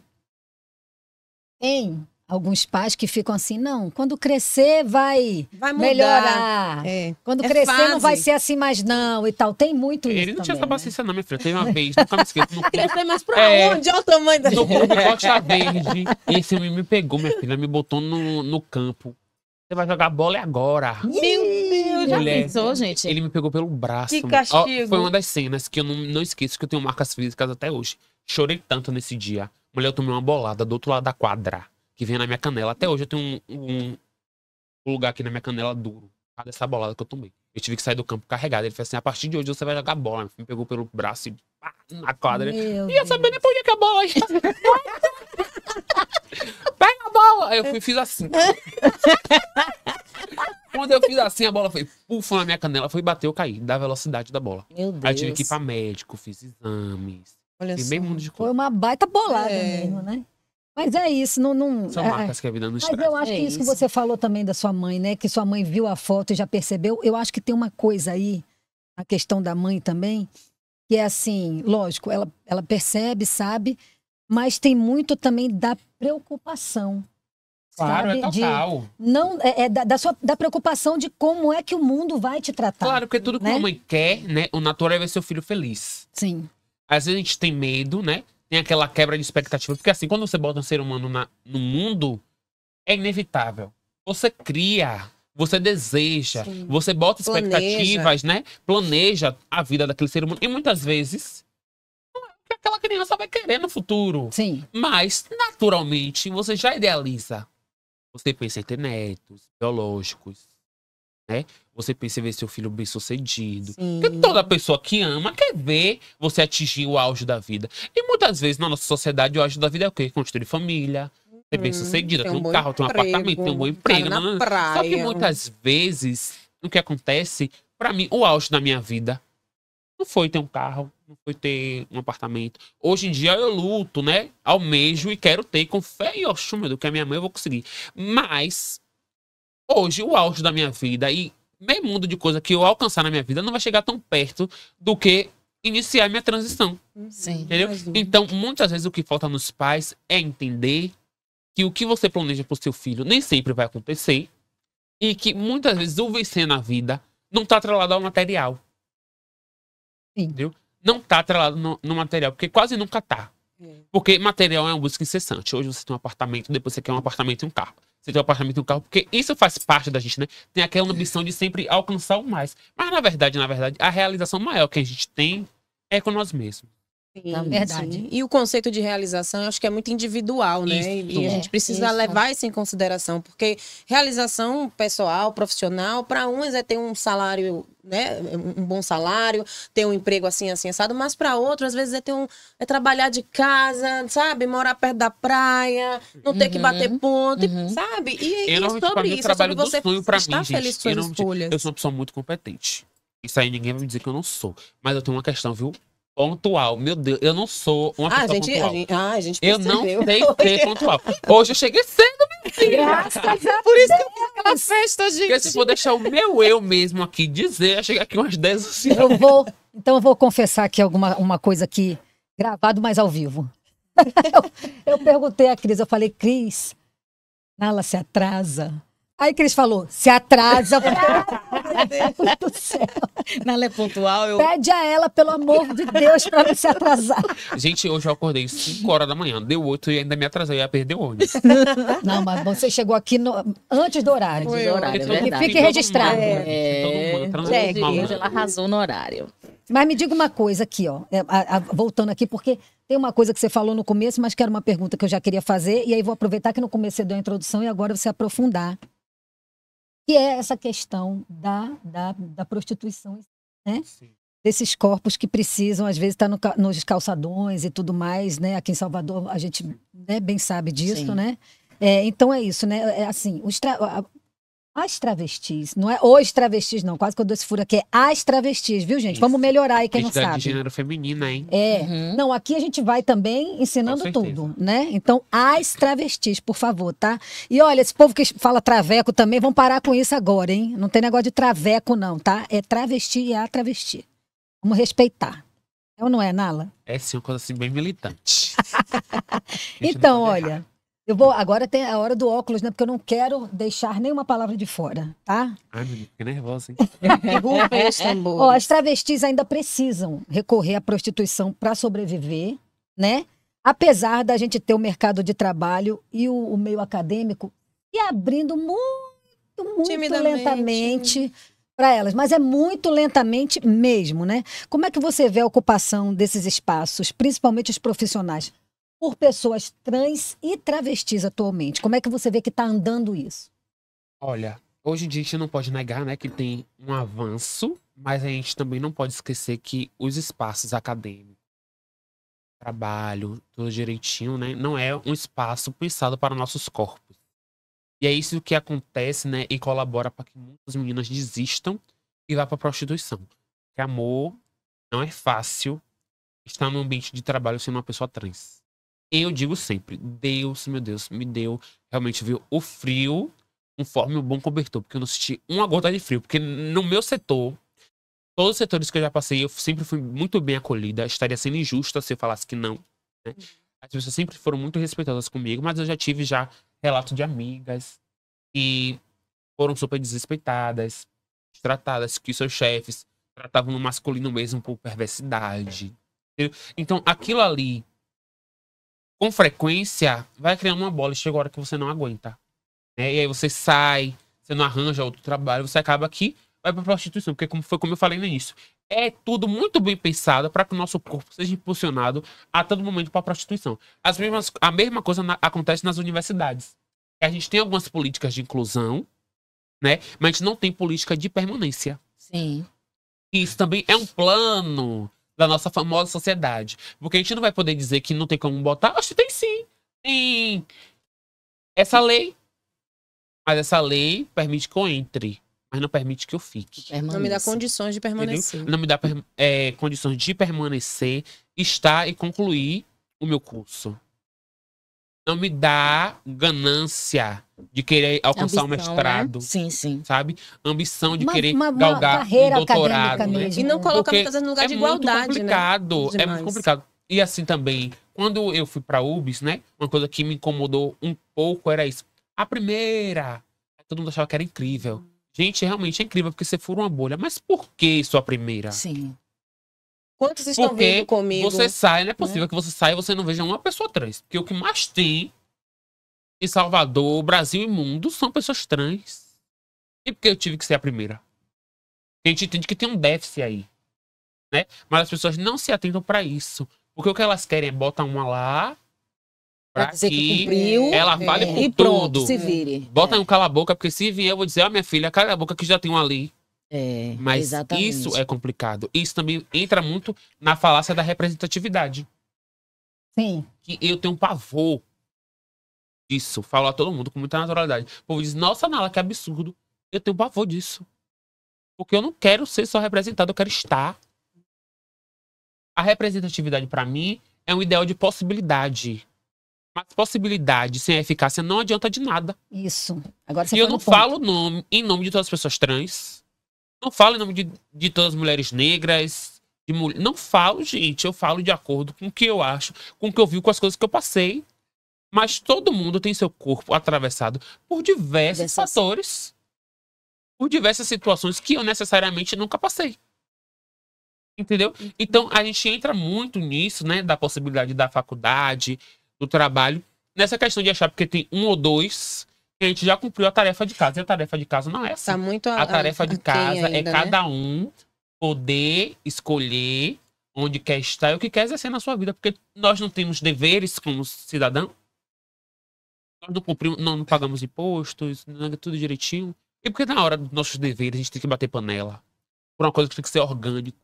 Speaker 2: em alguns pais que ficam assim, não, quando crescer vai, vai melhorar. É. Quando é crescer fase. não vai ser assim mais
Speaker 5: não e tal. Tem muito Ele isso Ele não também, tinha essa paciência né? não, minha filha. Teve uma vez, nunca me esqueço. No... Crescer
Speaker 3: mais
Speaker 2: pra é,
Speaker 5: onde?
Speaker 3: Olha o tamanho da No clube Costa
Speaker 5: Verde. Esse homem me pegou, minha filha, me botou no, no campo. Você vai jogar bola é agora. Meu Deus, Mulher. já pensou, gente? Ele me pegou pelo braço. Que castigo. Ó, foi uma das cenas que eu não, não esqueço, que eu tenho marcas físicas até hoje. Chorei tanto nesse dia. Mulher, eu tomei uma bolada do outro lado da quadra que vem na minha canela. Até hoje eu tenho um, um lugar aqui na minha canela duro, por dessa bolada que eu tomei. Eu tive que sair do campo carregado. Ele fez assim: a partir de hoje você vai jogar bola. Me pegou pelo braço e pá, na quadra. Meu e eu sabia nem por que a bola Pega a bola! Aí eu fui, fiz assim. Quando eu fiz assim, a bola foi pufa na minha canela, foi bater, eu caí, da velocidade da bola. Meu Deus. Aí eu tive que ir pra médico, fiz exames. Olha só.
Speaker 2: Foi uma baita bolada é. mesmo, né? Mas é isso, não. não São é, marcas é, que a vida nos Mas traz. eu acho é que isso que você falou também da sua mãe, né? Que sua mãe viu a foto e já percebeu. Eu acho que tem uma coisa aí, a questão da mãe também, que é assim, lógico, ela, ela percebe, sabe, mas tem muito também da preocupação.
Speaker 5: Claro, é sabe? é total.
Speaker 2: De, não, é, é da, da, sua, da preocupação de como é que o mundo vai te tratar. Claro,
Speaker 5: porque tudo que né? mãe quer, né? O natural é ver seu filho feliz. Sim. Às vezes a gente tem medo, né? tem aquela quebra de expectativa. Porque assim, quando você bota um ser humano na, no mundo, é inevitável. Você cria, você deseja, Sim. você bota expectativas, Planeja. né? Planeja a vida daquele ser humano. E muitas vezes é aquela criança vai querer no futuro. Sim. Mas, naturalmente, você já idealiza. Você pensa em ter netos, biológicos, né? Você pensa em ver seu filho bem sucedido. Porque toda pessoa que ama quer ver você atingir o auge da vida. E muitas vezes na nossa sociedade o auge da vida é o quê? Construir família, ser hum, bem sucedida, ter um, um carro, ter um apartamento, ter um bom emprego. Na praia. Só que muitas vezes o que acontece, para mim, o auge da minha vida não foi ter um carro, não foi ter um apartamento. Hoje em dia eu luto, né? Almejo e quero ter com fé e oxo, meu Deus, que a minha mãe eu vou conseguir. Mas hoje o auge da minha vida e meio mundo de coisa que eu alcançar na minha vida não vai chegar tão perto do que iniciar minha transição. Uhum. Sim. Entendeu? Então, muitas vezes o que falta nos pais é entender que o que você planeja para o seu filho nem sempre vai acontecer e que muitas vezes o vencer na vida não está atrelado ao material. Sim. Entendeu? Não está atrelado no, no material, porque quase nunca está. É. Porque material é uma busca incessante. Hoje você tem um apartamento, depois você quer um apartamento e um carro. Você tem um apartamento e um carro, porque isso faz parte da gente, né? Tem aquela é. ambição de sempre alcançar o mais. Mas na verdade, na verdade, a realização maior que a gente tem é com nós mesmos.
Speaker 1: Sim, na verdade.
Speaker 3: Sim. E o conceito de realização, eu acho que é muito individual, né? isso, né? E, a é. gente precisa isso, levar isso em consideração, porque realização pessoal, profissional, para uns é ter um salário, né, um bom salário, ter um emprego assim assim assado, mas para outros às vezes é ter um é trabalhar de casa, sabe, morar perto da praia, não ter uhum, que bater uhum. ponto, uhum. sabe? E, e não, sobre tipo, isso, é sobre você sonho pra estar mim, feliz com suas eu escolhas.
Speaker 5: eu sou uma pessoa muito competente. Isso aí ninguém vai me dizer que eu não sou. Mas eu tenho uma questão, viu? pontual. Meu Deus, eu não sou uma ah, pessoa gente, pontual. A gente,
Speaker 3: ah, a gente percebeu. Eu não sei ser pontual.
Speaker 5: Hoje eu cheguei cedo, mentira. Por isso que eu fiz aquela festa, gente. Porque se tipo, for deixar o meu eu mesmo aqui dizer, eu cheguei aqui umas 10 assim. Eu
Speaker 2: vou, então eu vou confessar aqui alguma uma coisa aqui, gravado, mas ao vivo. Eu, eu perguntei a Cris, eu falei, Cris, ela se atrasa. Aí Cris falou, se atrasa. Meu Deus do céu. ela é pontual. Eu... Pede a ela, pelo amor de Deus, pra não se atrasar.
Speaker 5: Gente, hoje eu acordei 5 horas da manhã, deu 8 e ainda me atrasei, ia perder o ônibus.
Speaker 2: Não, mas você chegou aqui no... antes do horário. Antes do horário, é verdade. Fique registrado. É, todo Mundo, é ela arrasou no horário. Mas me diga uma coisa aqui, ó, é, a, a, voltando aqui, porque tem uma coisa que você falou no começo, mas que era uma pergunta que eu já queria fazer, e aí vou aproveitar que no começo você deu a introdução e agora você aprofundar que é essa questão da, da, da prostituição, né? Sim. Desses corpos que precisam, às vezes, estar tá no, nos calçadões e tudo mais, né? Aqui em Salvador, a gente né, bem sabe disso, Sim. né? É, então é isso, né? É assim, os tra... As travestis, não é os travestis, não. Quase que eu dou esse furo aqui. É as travestis, viu, gente? Isso. Vamos melhorar aí quem não sabe. de
Speaker 5: gênero feminina, hein?
Speaker 2: É. Uhum. Não, aqui a gente vai também ensinando tudo, né? Então, as travestis, por favor, tá? E olha, esse povo que fala traveco também, vão parar com isso agora, hein? Não tem negócio de traveco, não, tá? É travesti e a travesti. Vamos respeitar. É ou não é, Nala?
Speaker 5: É sim, uma coisa assim bem militante.
Speaker 2: então, olha. Eu vou, agora tem a hora do óculos, né? Porque eu não quero deixar nenhuma palavra de fora, tá?
Speaker 5: Ai, menino, fiquei nervosa, hein? É.
Speaker 2: Ó, as travestis ainda precisam recorrer à prostituição para sobreviver, né? Apesar da gente ter o mercado de trabalho e o, o meio acadêmico e abrindo muito, muito lentamente para elas, mas é muito lentamente mesmo, né? Como é que você vê a ocupação desses espaços, principalmente os profissionais? por pessoas trans e travestis atualmente? Como é que você vê que está andando isso?
Speaker 5: Olha, hoje em dia a gente não pode negar né, que tem um avanço, mas a gente também não pode esquecer que os espaços acadêmicos, trabalho, tudo direitinho, né, não é um espaço pensado para nossos corpos. E é isso que acontece, né, e colabora para que muitas meninas desistam e vá para prostituição. Que amor não é fácil estar no ambiente de trabalho sendo uma pessoa trans. Eu digo sempre, Deus, meu Deus, me deu realmente viu o frio conforme um bom cobertor, porque eu não senti uma gota de frio, porque no meu setor, todos os setores que eu já passei, eu sempre fui muito bem acolhida, estaria sendo injusta se eu falasse que não, né? Uhum. As pessoas sempre foram muito respeitosas comigo, mas eu já tive já relato de amigas que foram super desrespeitadas, tratadas que seus chefes tratavam no masculino mesmo por perversidade. Então, aquilo ali com frequência, vai criando uma bola e chega a hora que você não aguenta. Né? E aí você sai, você não arranja outro trabalho, você acaba aqui, vai pra prostituição. Porque como, foi como eu falei no início. É tudo muito bem pensado para que o nosso corpo seja impulsionado a todo momento para prostituição. As mesmas, a mesma coisa na, acontece nas universidades. A gente tem algumas políticas de inclusão, né? Mas a gente não tem política de permanência. Sim. Isso também é um plano da nossa famosa sociedade. Porque a gente não vai poder dizer que não tem como botar. Acho que tem sim. Tem essa lei. Mas essa lei permite que eu entre. Mas não permite que eu fique. Permaneça. Não me dá condições de permanecer. Entendeu? Não me dá é, condições de permanecer, estar e concluir o meu curso. Não me dá ganância de querer alcançar Ambição, um né? mestrado. Né? Sim, sim. Sabe? Ambição de uma, querer uma, uma galgar um doutorado. Né? Mesmo. E não colocar muitas vezes no lugar é de igualdade. Né? complicado, né? É muito complicado. E assim também, quando eu fui pra UBS, né? Uma coisa que me incomodou um pouco era isso. A primeira, todo mundo achava que era incrível. Gente, realmente é incrível, porque você fura uma bolha. Mas por que sua primeira? Sim.
Speaker 1: Quantos estão porque vindo comigo? Você sai, não é possível né? que
Speaker 5: você saia e você não veja uma pessoa trans. Porque o que mais tem em Salvador, Brasil e mundo são pessoas trans. E porque eu tive que ser a primeira? A gente entende que tem um déficit aí. Né? Mas as pessoas não se atentam para isso. Porque o que elas querem é botar uma lá. Pra dizer que, cumpriu, ela vale é. por e tudo. Pronto, se vire. Bota é. um cala-boca, porque se vier, eu vou dizer, ó, oh, ah, minha filha, cala a boca que já tem um ali. É, Mas exatamente. isso é complicado. Isso também entra muito na falácia da representatividade. Sim. Que eu tenho um pavor disso. Falo a todo mundo com muita naturalidade. O povo diz, nossa, Nala, que absurdo. Eu tenho um pavor disso. Porque eu não quero ser só representado, eu quero estar. A representatividade, para mim, é um ideal de possibilidade. Mas possibilidade sem eficácia não adianta de nada. Isso. Agora você E eu não ponto. falo nome, em nome de todas as pessoas trans. Não falo em nome de, de todas as mulheres negras. Não falo, gente. Eu falo de acordo com o que eu acho, com o que eu vi, com as coisas que eu passei. Mas todo mundo tem seu corpo atravessado por diversos Dessas... fatores, por diversas situações que eu necessariamente nunca passei. Entendeu? Uhum. Então a gente entra muito nisso, né? Da possibilidade da faculdade, do trabalho, nessa questão de achar porque tem um ou dois a gente já cumpriu a tarefa de casa. E a tarefa de casa não é assim. Tá a, a tarefa de casa é ainda, é cada um poder escolher onde quer estar e o que quer exercer na sua vida. Porque nós não temos deveres como cidadão. Nós não cumprimos, não, não pagamos impostos, não, é tudo direitinho. E porque na hora dos nossos deveres a gente tem que bater panela. Por uma coisa que tem que ser orgânico.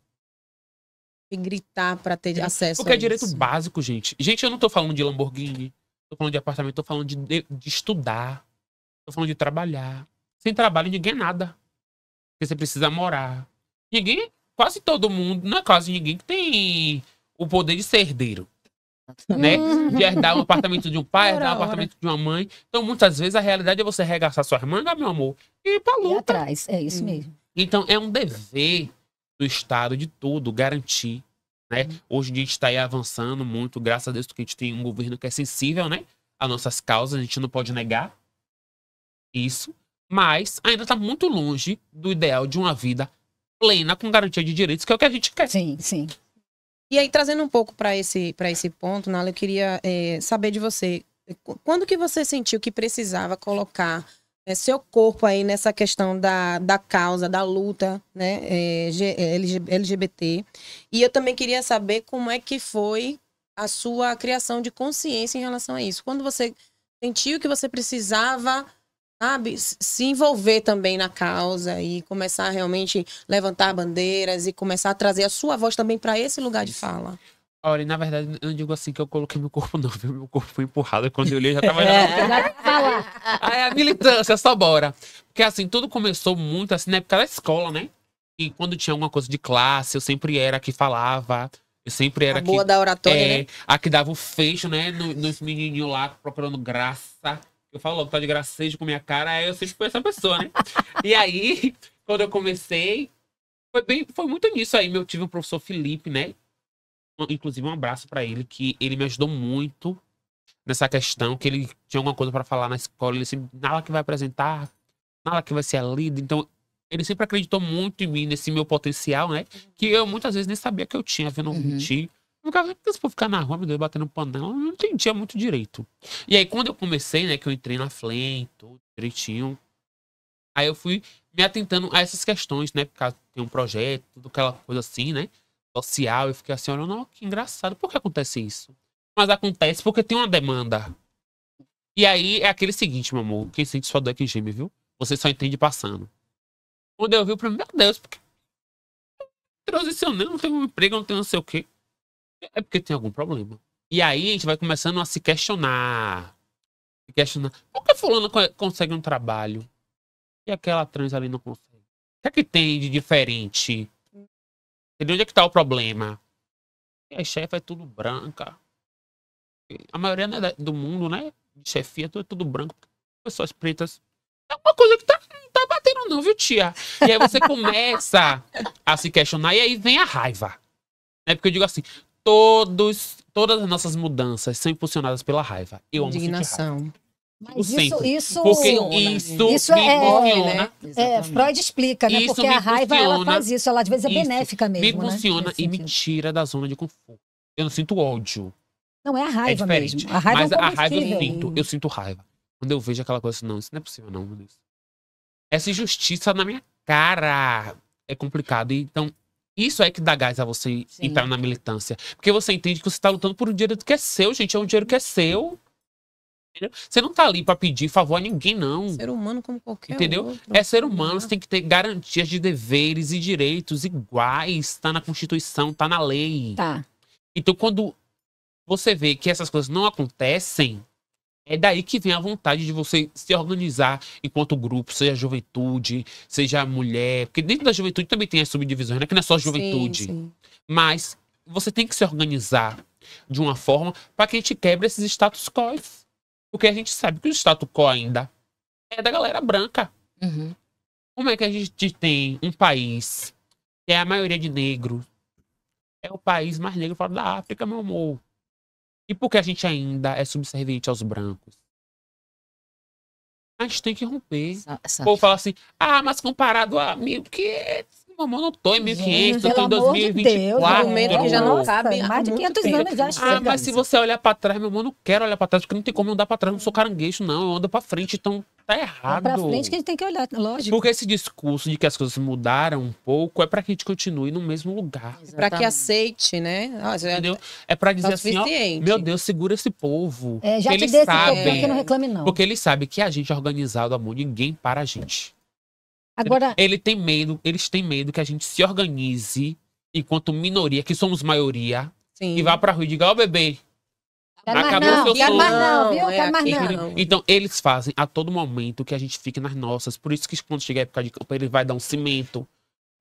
Speaker 3: E gritar para ter acesso. Porque é direito isso.
Speaker 5: básico, gente. Gente, eu não tô falando de Lamborghini, tô falando de apartamento, tô falando de, de, de estudar. Tô falando de trabalhar. Sem trabalho ninguém é nada. Porque você precisa morar. Ninguém, quase todo mundo, não é quase ninguém que tem o poder de ser herdeiro. Né? De herdar um apartamento de um pai, herdar um apartamento de uma mãe. Então, muitas vezes, a realidade é você arregaçar sua irmã meu amor, e ir pra luta. E atrás, é isso hum. mesmo. Então, é um dever do Estado, de tudo, garantir. Né? Uhum. Hoje em dia a gente está aí avançando muito, graças a Deus, porque a gente tem um governo que é sensível né? às nossas causas, a gente não pode negar isso, mas ainda está muito longe do ideal de uma vida plena com garantia de direitos, que é o que a gente quer. Sim, sim.
Speaker 3: E aí, trazendo um pouco para esse, esse ponto, Nala, eu queria é, saber de você. Quando que você sentiu que precisava colocar é, seu corpo aí nessa questão da, da causa, da luta né, é, é LGBT? E eu também queria saber como é que foi a sua criação de consciência em relação a isso. Quando você sentiu que você precisava sabe, se envolver também na causa e começar a realmente levantar bandeiras e começar a trazer a sua voz também para esse lugar de fala.
Speaker 5: Olha, na verdade, eu não digo assim que eu coloquei meu corpo, não, Meu corpo foi empurrado. Quando eu olhei, já tava. É,
Speaker 1: já falar.
Speaker 5: Aí a militância, só bora. Porque assim, tudo começou muito assim na época da escola, né? E quando tinha alguma coisa de classe, eu sempre era que falava. Eu sempre era a boa que, da oratória, é, né? A que dava o fecho, né? No, nos menininhos lá procurando graça. Eu falo logo, tá de graça, seja com minha cara, aí é, eu sei que foi essa pessoa, né? e aí, quando eu comecei, foi bem, foi muito nisso aí. Eu tive um professor Felipe, né? Inclusive, um abraço para ele, que ele me ajudou muito nessa questão, que ele tinha alguma coisa para falar na escola, ele sempre, Nala que vai apresentar, Nala que vai ser a líder, então ele sempre acreditou muito em mim, nesse meu potencial, né? Que eu muitas vezes nem sabia que eu tinha, vendo uhum. tio. Porque se for ficar na rua, meu Deus, batendo panela, eu não entendia muito direito. E aí, quando eu comecei, né, que eu entrei na FLEM, tudo direitinho, aí eu fui me atentando a essas questões, né, por causa tem um projeto, tudo aquela coisa assim, né, social, eu fiquei assim, olha, não, que engraçado, por que acontece isso? Mas acontece porque tem uma demanda. E aí, é aquele seguinte, meu amor, quem sente sua dor é quem geme, viu? Você só entende passando. Quando eu vi, eu falei, meu Deus, porque... transicionei, não tenho um emprego, não tenho não sei o quê é porque tem algum problema. E aí a gente vai começando a se questionar. Se questionar. Por que fulano consegue um trabalho? E aquela trans ali não consegue? O que é que tem de diferente? de Onde é que tá o problema? E a chefe é tudo branca. A maioria né, do mundo, né? De chefia, tudo, tudo branco. Pessoas pretas. É uma coisa que tá, não tá batendo, não, viu, tia? E aí você começa a se questionar e aí vem a raiva. É porque eu digo assim, todos, todas as nossas mudanças são impulsionadas pela raiva. Eu Indignação. amo Mas isso, isso, porque isso, isso me é, funciona. É, é, Freud explica, né? Isso porque a raiva funciona, ela faz isso, ela às vezes é isso,
Speaker 2: benéfica mesmo. Me funciona né? e me
Speaker 5: tira da zona de conforto. Eu não sinto ódio.
Speaker 2: Não, é a é raiva é mesmo. A raiva Mas é um a raiva eu sinto, eu
Speaker 5: sinto raiva. Quando eu vejo aquela coisa, não, isso não é possível, não, Essa injustiça na minha cara é complicado. Então, isso é que dá gás a você Sim. entrar na militância. Porque você entende que você está lutando por um direito que é seu, gente. É um dinheiro que é seu. Entendeu? Você não está ali para pedir favor a ninguém, não. Ser humano como qualquer Entendeu? Outro. É ser humano, você tem que ter garantias de deveres e direitos iguais. Está na Constituição, está na lei. Tá. Então, quando você vê que essas coisas não acontecem, é daí que vem a vontade de você se organizar enquanto grupo, seja juventude, seja mulher, porque dentro da juventude também tem as subdivisões, né? Que não é só juventude. Sim, sim. Mas você tem que se organizar de uma forma para que a gente quebre esses status quo. Porque a gente sabe que o status quo ainda é da galera branca. Uhum. Como é que a gente tem um país que é a maioria de negros? É o país mais negro fora da África, meu amor. E por que a gente ainda é subserviente aos brancos? A gente tem que romper. Ou falar assim, ah, mas comparado a mim, que Mamão não estou em 1500, estou em 2024. Um Deus, que já não cabe.
Speaker 2: Mais de 500 anos já chega. Ah, mas
Speaker 5: se você olhar para trás, meu irmão, não quero olhar para trás, porque não tem como eu dar para trás, não sou caranguejo, não. Eu ando para frente, então tá é errado. É frente que
Speaker 2: a gente tem
Speaker 3: que olhar, né? lógico.
Speaker 2: Porque esse
Speaker 5: discurso de que as coisas mudaram um pouco é para que a gente continue no mesmo lugar. Para que
Speaker 3: aceite, né? Nossa, ah, Entendeu?
Speaker 5: É para dizer tá assim, ó, meu Deus, segura esse povo. É, já eles te eles sabem, esse povo, não reclame não. Porque eles sabem que a gente é organizado, amor, ninguém para a gente. Agora... Ele tem medo, eles têm medo que a gente se organize enquanto minoria, que somos maioria, Sim. e vá pra rua e diga, ó oh, bebê,
Speaker 1: acabou não, seu sonho. Não, viu? É, quero não.
Speaker 5: Então, eles fazem a todo momento que a gente fique nas nossas. Por isso que quando chegar a época de campo, ele vai dar um cimento.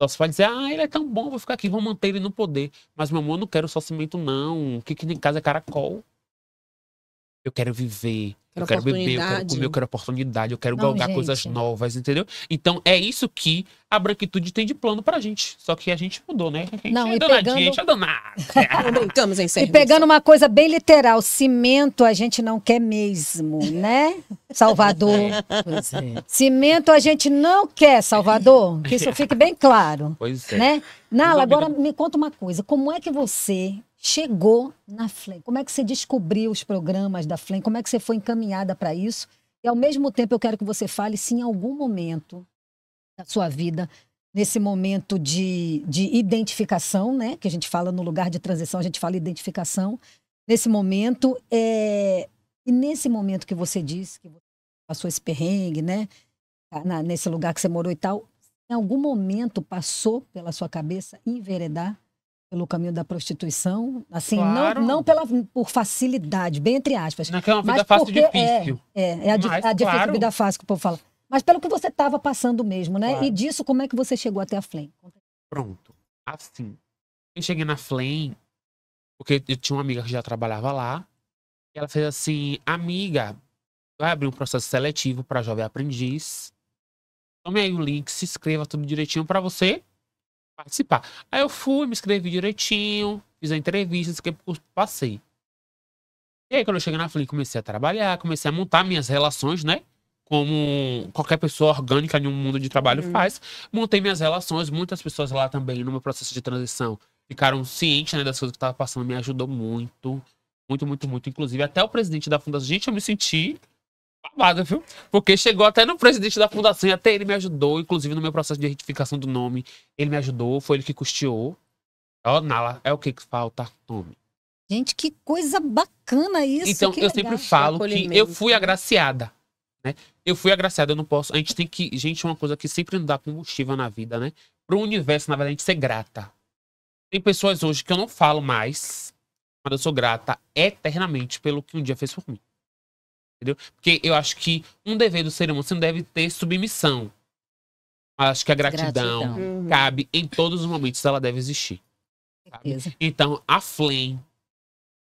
Speaker 5: Só se vai dizer, ah, ele é tão bom, vou ficar aqui, vou manter ele no poder. Mas, meu amor, eu não quero só cimento, não. O que que em casa é caracol? eu quero viver, quero eu quero beber, eu quero comer, eu quero oportunidade, eu quero Não, galgar gente. coisas novas, entendeu? Então é isso que a branquitude tem de plano pra gente. Só que a gente mudou, né? A gente Não, é donadinha, pegando... a gente é danada.
Speaker 3: brincamos
Speaker 2: em serviço. E pegando uma coisa bem literal, cimento a gente não quer mesmo, né? Salvador. pois é. Cimento a gente não quer, Salvador. Que isso fique bem claro. Pois é. Né? Nala, agora me conta uma coisa. Como é que você chegou na FLEM? Como é que você descobriu os programas da FLEM? Como é que você foi encaminhada para isso? E ao mesmo tempo eu quero que você fale se em algum momento da sua vida, nesse momento de, de identificação, né? Que a gente fala no lugar de transição, a gente fala identificação. Nesse momento, é... e nesse momento que você disse que passou esse perrengue, né? Tá na, nesse lugar que você morou e tal, em algum momento passou pela sua cabeça enveredar pelo caminho da prostituição, assim, claro. não, não pela, por facilidade, bem entre
Speaker 5: aspas. Não é que é uma vida fácil difícil. É, é, é a, mas, a difícil claro. vida
Speaker 2: fácil que o povo fala. Mas pelo que você estava passando mesmo, né? Claro. E disso, como é que você chegou até a Flem?
Speaker 5: Pronto. Assim, eu cheguei na Flem, porque eu tinha uma amiga que já trabalhava lá, e ela fez assim, amiga, vai abrir um processo seletivo para jovem aprendiz, tome aí o link, se inscreva tudo direitinho para você participar. Aí eu fui, me inscrevi direitinho, fiz a entrevista, passei. E aí, quando eu cheguei na Flink, comecei a trabalhar, comecei a montar minhas relações, né? Como qualquer pessoa orgânica em um mundo de trabalho uhum. faz. Montei minhas relações, muitas pessoas lá também, no meu processo de transição, ficaram cientes né, das coisas que estava passando, me ajudou muito. Muito, muito, muito. Inclusive, até o presidente da Fundação. Gente, eu me senti babado, viu? Porque chegou até no presidente da fundação, até ele me ajudou, inclusive no meu processo de retificação do nome. Ele me ajudou, foi ele que custeou. Ó, Nala, é o que falta, nome.
Speaker 2: Gente, que coisa bacana isso. Então, eu legal. sempre falo que eu fui
Speaker 5: né? agraciada. Né? Eu fui agraciada, eu não posso. A gente tem que. Gente, é uma coisa que sempre não dá combustível na vida, né? Pro universo, na verdade, a gente ser grata. Tem pessoas hoje que eu não falo mais, mas eu sou grata eternamente pelo que um dia fez por mim. Entendeu? Porque eu acho que um dever do ser humano, você não deve ter submissão. Acho que a gratidão, gratidão. Uhum. cabe em todos os momentos, ela deve existir. Então, a Flem,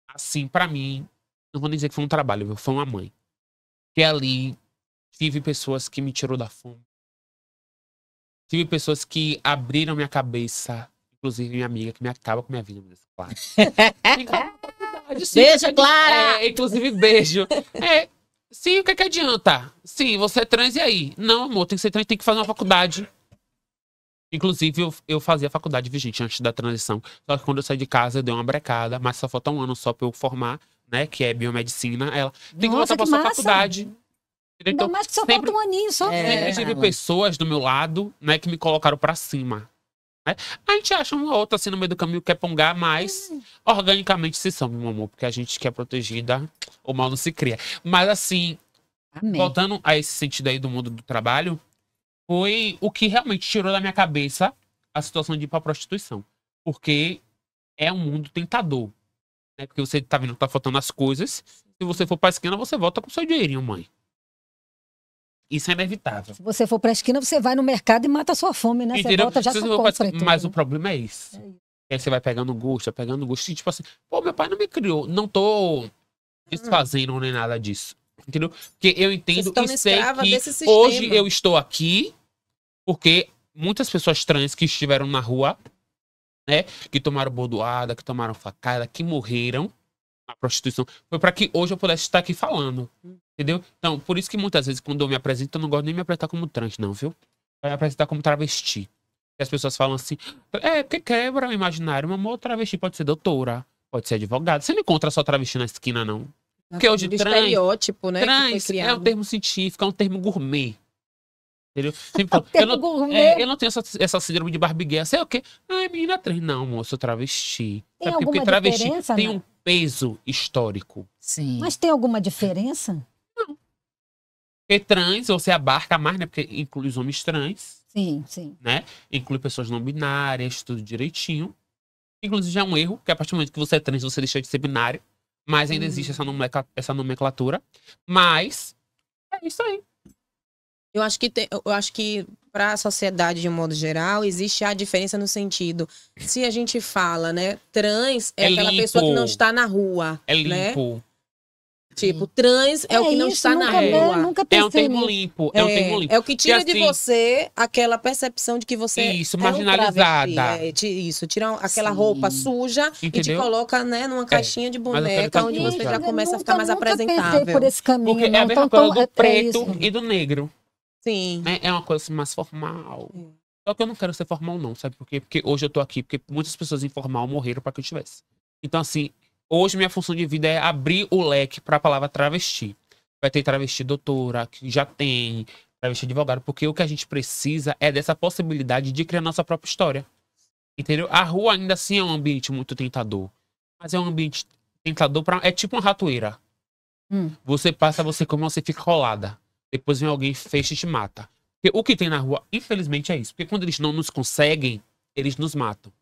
Speaker 5: assim, para mim, não vou nem dizer que foi um trabalho, viu? foi uma mãe. Que ali tive pessoas que me tirou da fome. Tive pessoas que abriram minha cabeça, inclusive minha amiga, que me acaba com minha vida, mas é claro. Então, é beijo, Clara! É, inclusive, beijo. É, Sim, o que, é que adianta? Sim, você é trans e aí? Não, amor, tem que ser trans, tem que fazer uma faculdade. Inclusive, eu, eu fazia faculdade, vigente antes da transição. Só que quando eu saí de casa, eu dei uma brecada, mas só falta um ano só pra eu formar, né? Que é biomedicina. Ela tem que voltar pra sua faculdade. Então, Ainda mais que só sempre, falta um aninho, só. Sempre É. pessoas do meu lado, né, que me colocaram pra cima. Né? A gente acha uma outra assim no meio do caminho que é pongar, mas hum. organicamente se são, meu amor, porque a gente quer é protegida, o mal não se cria. Mas assim, Amém. voltando a esse sentido aí do mundo do trabalho, foi o que realmente tirou da minha cabeça a situação de ir pra prostituição. Porque é um mundo tentador. Né? Porque você tá vendo que tá faltando as coisas. Se você for pra esquina, você volta com seu dinheirinho, mãe. Isso é inevitável. Se
Speaker 2: você for para a esquina, você vai no mercado e mata a sua fome, né? Entendeu? Você volta, já você compra Mas
Speaker 5: né? o problema é, é isso. É Aí você vai pegando gosto, vai pegando gosto. E tipo assim, pô, meu pai não me criou. Não tô desfazendo nem nada disso. Entendeu? Porque eu entendo e sei que hoje eu estou aqui porque muitas pessoas trans que estiveram na rua, né? Que tomaram bordoada, que tomaram facada, que morreram na prostituição, foi para que hoje eu pudesse estar aqui falando. Entendeu? Então, por isso que muitas vezes quando eu me apresento, eu não gosto nem de me apresentar como trans, não, viu? Vai me apresentar como travesti. E as pessoas falam assim, é, porque quebra o imaginário, uma amor, travesti pode ser doutora, pode ser advogada. Você não encontra só travesti na esquina, não. Porque hoje trans, estereótipo, né, trans é um termo científico, é um termo gourmet. Entendeu? É Falo, eu, não, é, eu, não, tenho essa, essa síndrome de barbigueira. Sei o quê? Ai, menina trans. Não, moço, travesti. Tem alguma porque travesti diferença, tem né? um peso histórico. Sim. Mas
Speaker 1: tem
Speaker 2: alguma diferença?
Speaker 5: Porque trans você abarca mais, né? Porque inclui os homens trans. Sim, sim. Né? Inclui pessoas não binárias, tudo direitinho. Inclusive já é um erro, que a partir do momento que você é trans, você deixa de ser binário. Mas ainda hum. existe essa, nomenclatura, essa nomenclatura. Mas é isso
Speaker 3: aí. Eu acho que eu acho que para a sociedade de modo geral existe a diferença no sentido. Se a gente fala, né, trans é, é aquela limpo. pessoa que não está na rua, é né? limpo. Né? Tipo, trans é, é
Speaker 1: o que não isso, está na rua. Nunca é um termo limpo. É, é, um termo limpo. É o que tira assim, de
Speaker 3: você aquela percepção de que você isso, é marginalizada. Um é, isso, tira aquela Sim. roupa suja Entendeu? e te coloca né, numa é, caixinha de boneca onde você já começa nunca, a ficar mais apresentável. por esse caminho. Porque não, é a mesma tão, do é, é preto
Speaker 5: e do negro. Sim. Né? É, uma coisa assim, mais formal. Sim. Só que eu não quero ser formal, não, sabe por quê? Porque hoje eu tô aqui, porque muitas pessoas informal morreram para que eu tivesse. Então, assim, Hoje minha função de vida é abrir o leque para a palavra travesti. Vai ter travesti doutora, que já tem, travesti advogado, porque o que a gente precisa é dessa possibilidade de criar nossa própria história. Entendeu? A rua ainda assim é um ambiente muito tentador. Mas é um ambiente tentador para É tipo uma ratoeira. Hum. Você passa, você come, você fica rolada. Depois vem alguém, fecha e te mata. Porque o que tem na rua, infelizmente, é isso. Porque quando eles não nos conseguem, eles nos matam.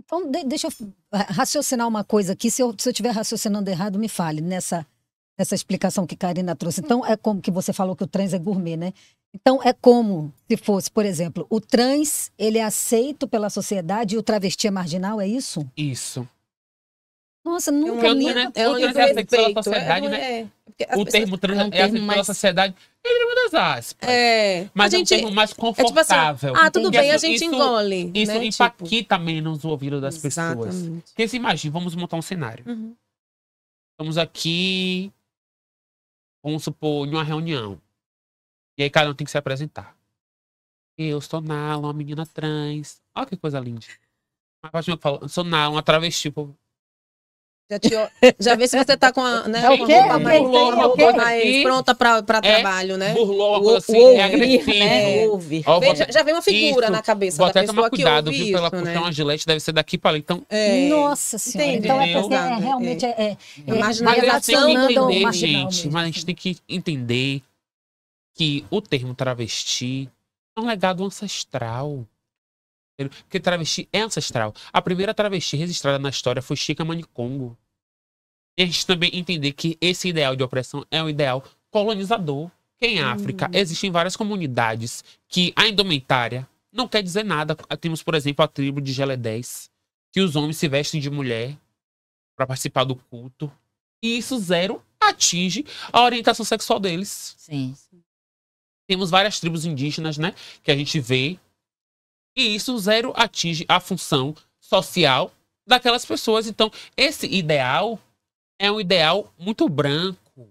Speaker 2: Então, de, deixa eu raciocinar uma coisa aqui. Se eu estiver raciocinando errado, me fale nessa, nessa explicação que Karina trouxe. Então, é como que você falou que o trans é gourmet, né? Então, é como se fosse, por exemplo, o trans, ele é aceito pela sociedade e o travesti é
Speaker 5: marginal, é isso? Isso.
Speaker 2: Nossa, nunca né, é um Né? É um Pela sociedade, é, né? É,
Speaker 5: as o termo trans é um aceito mais... pela sociedade é livre das aspas.
Speaker 3: É.
Speaker 5: Mas a gente... é um termo mais confortável. É tipo assim, ah, tudo bem, assim, isso, a gente engole. Né, isso né? empaquita tipo... menos o ouvido das Exatamente. pessoas. Porque se imagina, vamos montar um cenário. Uhum. Estamos aqui, vamos supor, em uma reunião. E aí cada um tem que se apresentar. Eu sou Nala, uma menina trans. Olha que coisa linda. Mas a Patinha fala, sou Nala, uma travesti. Tipo,
Speaker 3: já, te, já vê se você tá com a, né, é com a roupa mais, burlou, é mais pronta para é? trabalho, né? Burlou algo assim, é agressivo.
Speaker 5: Né? É. Ouve. Ó, Veja, já vem uma figura isso, na cabeça vou até tomar cuidado, viu? Isso, pra ela puxar uma gilete, deve ser daqui pra ali. Então, é.
Speaker 2: Nossa Senhora. Entendeu? Então, é, é, né? realmente, é, é, é, é marginalizando
Speaker 5: né, o gente, Mas a gente tem que entender que o termo travesti é um legado ancestral. Porque travesti é ancestral. A primeira travesti registrada na história foi Chica Manicongo. E a gente também entender que esse ideal de opressão é um ideal colonizador. Que é em África uhum. existem várias comunidades que a indumentária não quer dizer nada. Temos, por exemplo, a tribo de Geledés, que os homens se vestem de mulher para participar do culto. E isso, zero, atinge a orientação sexual deles. Sim. Temos várias tribos indígenas, né? Que a gente vê. E isso, zero, atinge a função social daquelas pessoas. Então, esse ideal é um ideal muito branco,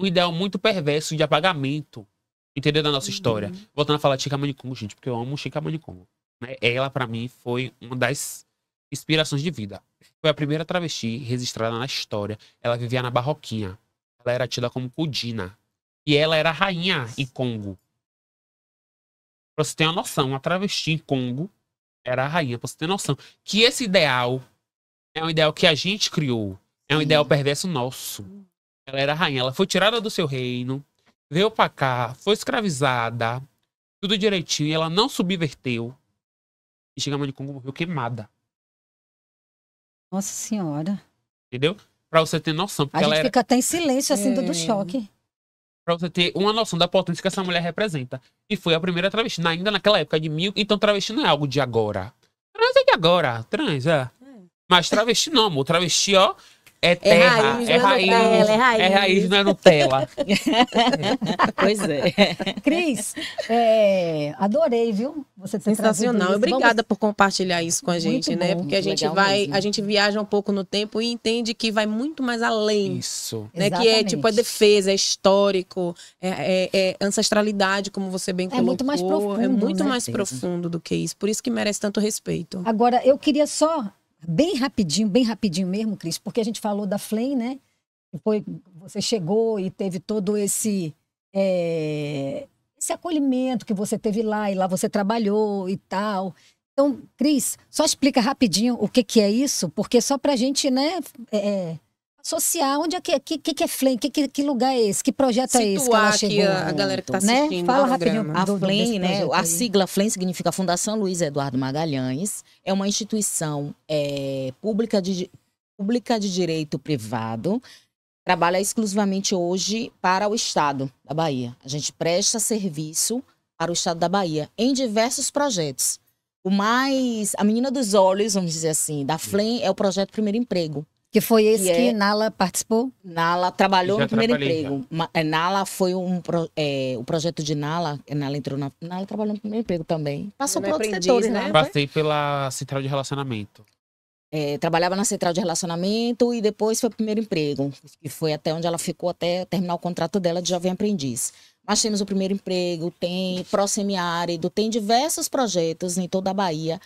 Speaker 5: um ideal muito perverso de apagamento, entendeu? Da nossa uhum. história. Voltando a falar de Chica Manicomo, gente, porque eu amo Chica Manicomo. Né? Ela, para mim, foi uma das inspirações de vida. Foi a primeira travesti registrada na história. Ela vivia na barroquinha. Ela era tida como Kudina. E ela era rainha em Congo. Pra você ter uma noção, uma travesti em Congo era a rainha, pra você ter noção. Que esse ideal é um ideal que a gente criou. É um ideal perverso nosso. Ela era rainha, ela foi tirada do seu reino, veio pra cá, foi escravizada, tudo direitinho, e ela não subverteu. E Shigamani Kongo morreu queimada.
Speaker 2: Nossa senhora.
Speaker 5: Entendeu? Pra você ter noção. A gente era... fica
Speaker 2: até em silêncio, assim, é. do choque.
Speaker 5: Pra você ter uma noção da potência que essa mulher representa. E foi a primeira travesti, ainda naquela época de mil. Então, travesti não é algo de agora. Trans é de agora, trans, é. é. Mas travesti não, amor. Travesti, ó, é, é terra, é, é raiz, é, é, raiz, é raiz. É raiz, não é Nutella.
Speaker 4: pois é.
Speaker 3: Cris, é, adorei, viu? Você ter Sensacional. Obrigada Vamos... por compartilhar isso com a gente, muito né? Bom, Porque a gente vai, mesmo. a gente viaja um pouco no tempo e entende que vai muito mais além. Isso. Né? Que é tipo a defesa, é histórico, é, é ancestralidade, como você bem colocou. É muito mais profundo. É muito né? mais profundo do que isso. Por isso que merece tanto respeito. Agora, eu queria
Speaker 2: só Bem rapidinho, bem rapidinho mesmo, Cris, porque a gente falou da Flame, né? Foi, você chegou e teve todo esse é, esse acolhimento que você teve lá e lá você trabalhou e tal. Então, Cris, só explica rapidinho o que, que é isso, porque só para a gente, né, é, social, onde é que, que, que é FLEM, que, que, que lugar é esse, que projeto Situar é esse que ela chegou? aqui a, a galera que está né? assistindo né? Fala rapidinho. A FLEM, né, a
Speaker 4: sigla FLEM significa Fundação Luiz Eduardo Magalhães, é uma instituição é, pública, de, pública de direito privado, trabalha exclusivamente hoje para o Estado da Bahia. A gente presta serviço para o Estado da Bahia em diversos projetos. O mais. A Menina dos Olhos, vamos dizer assim, da FLEM é o projeto Primeiro Emprego. Que foi esse que, que é...
Speaker 2: Nala participou? Nala
Speaker 4: trabalhou no primeiro emprego. Uma, é, Nala foi um. É, o projeto de Nala. Nala entrou na. Nala trabalhou no primeiro emprego também. Passou por outros setores, né?
Speaker 5: né? Passei pela central de relacionamento.
Speaker 4: É, trabalhava na central de relacionamento e depois foi o primeiro emprego, que foi até onde ela ficou até terminar o contrato dela de jovem aprendiz. Nós temos o primeiro emprego, tem pró-semiárido, tem diversos projetos em toda a Bahia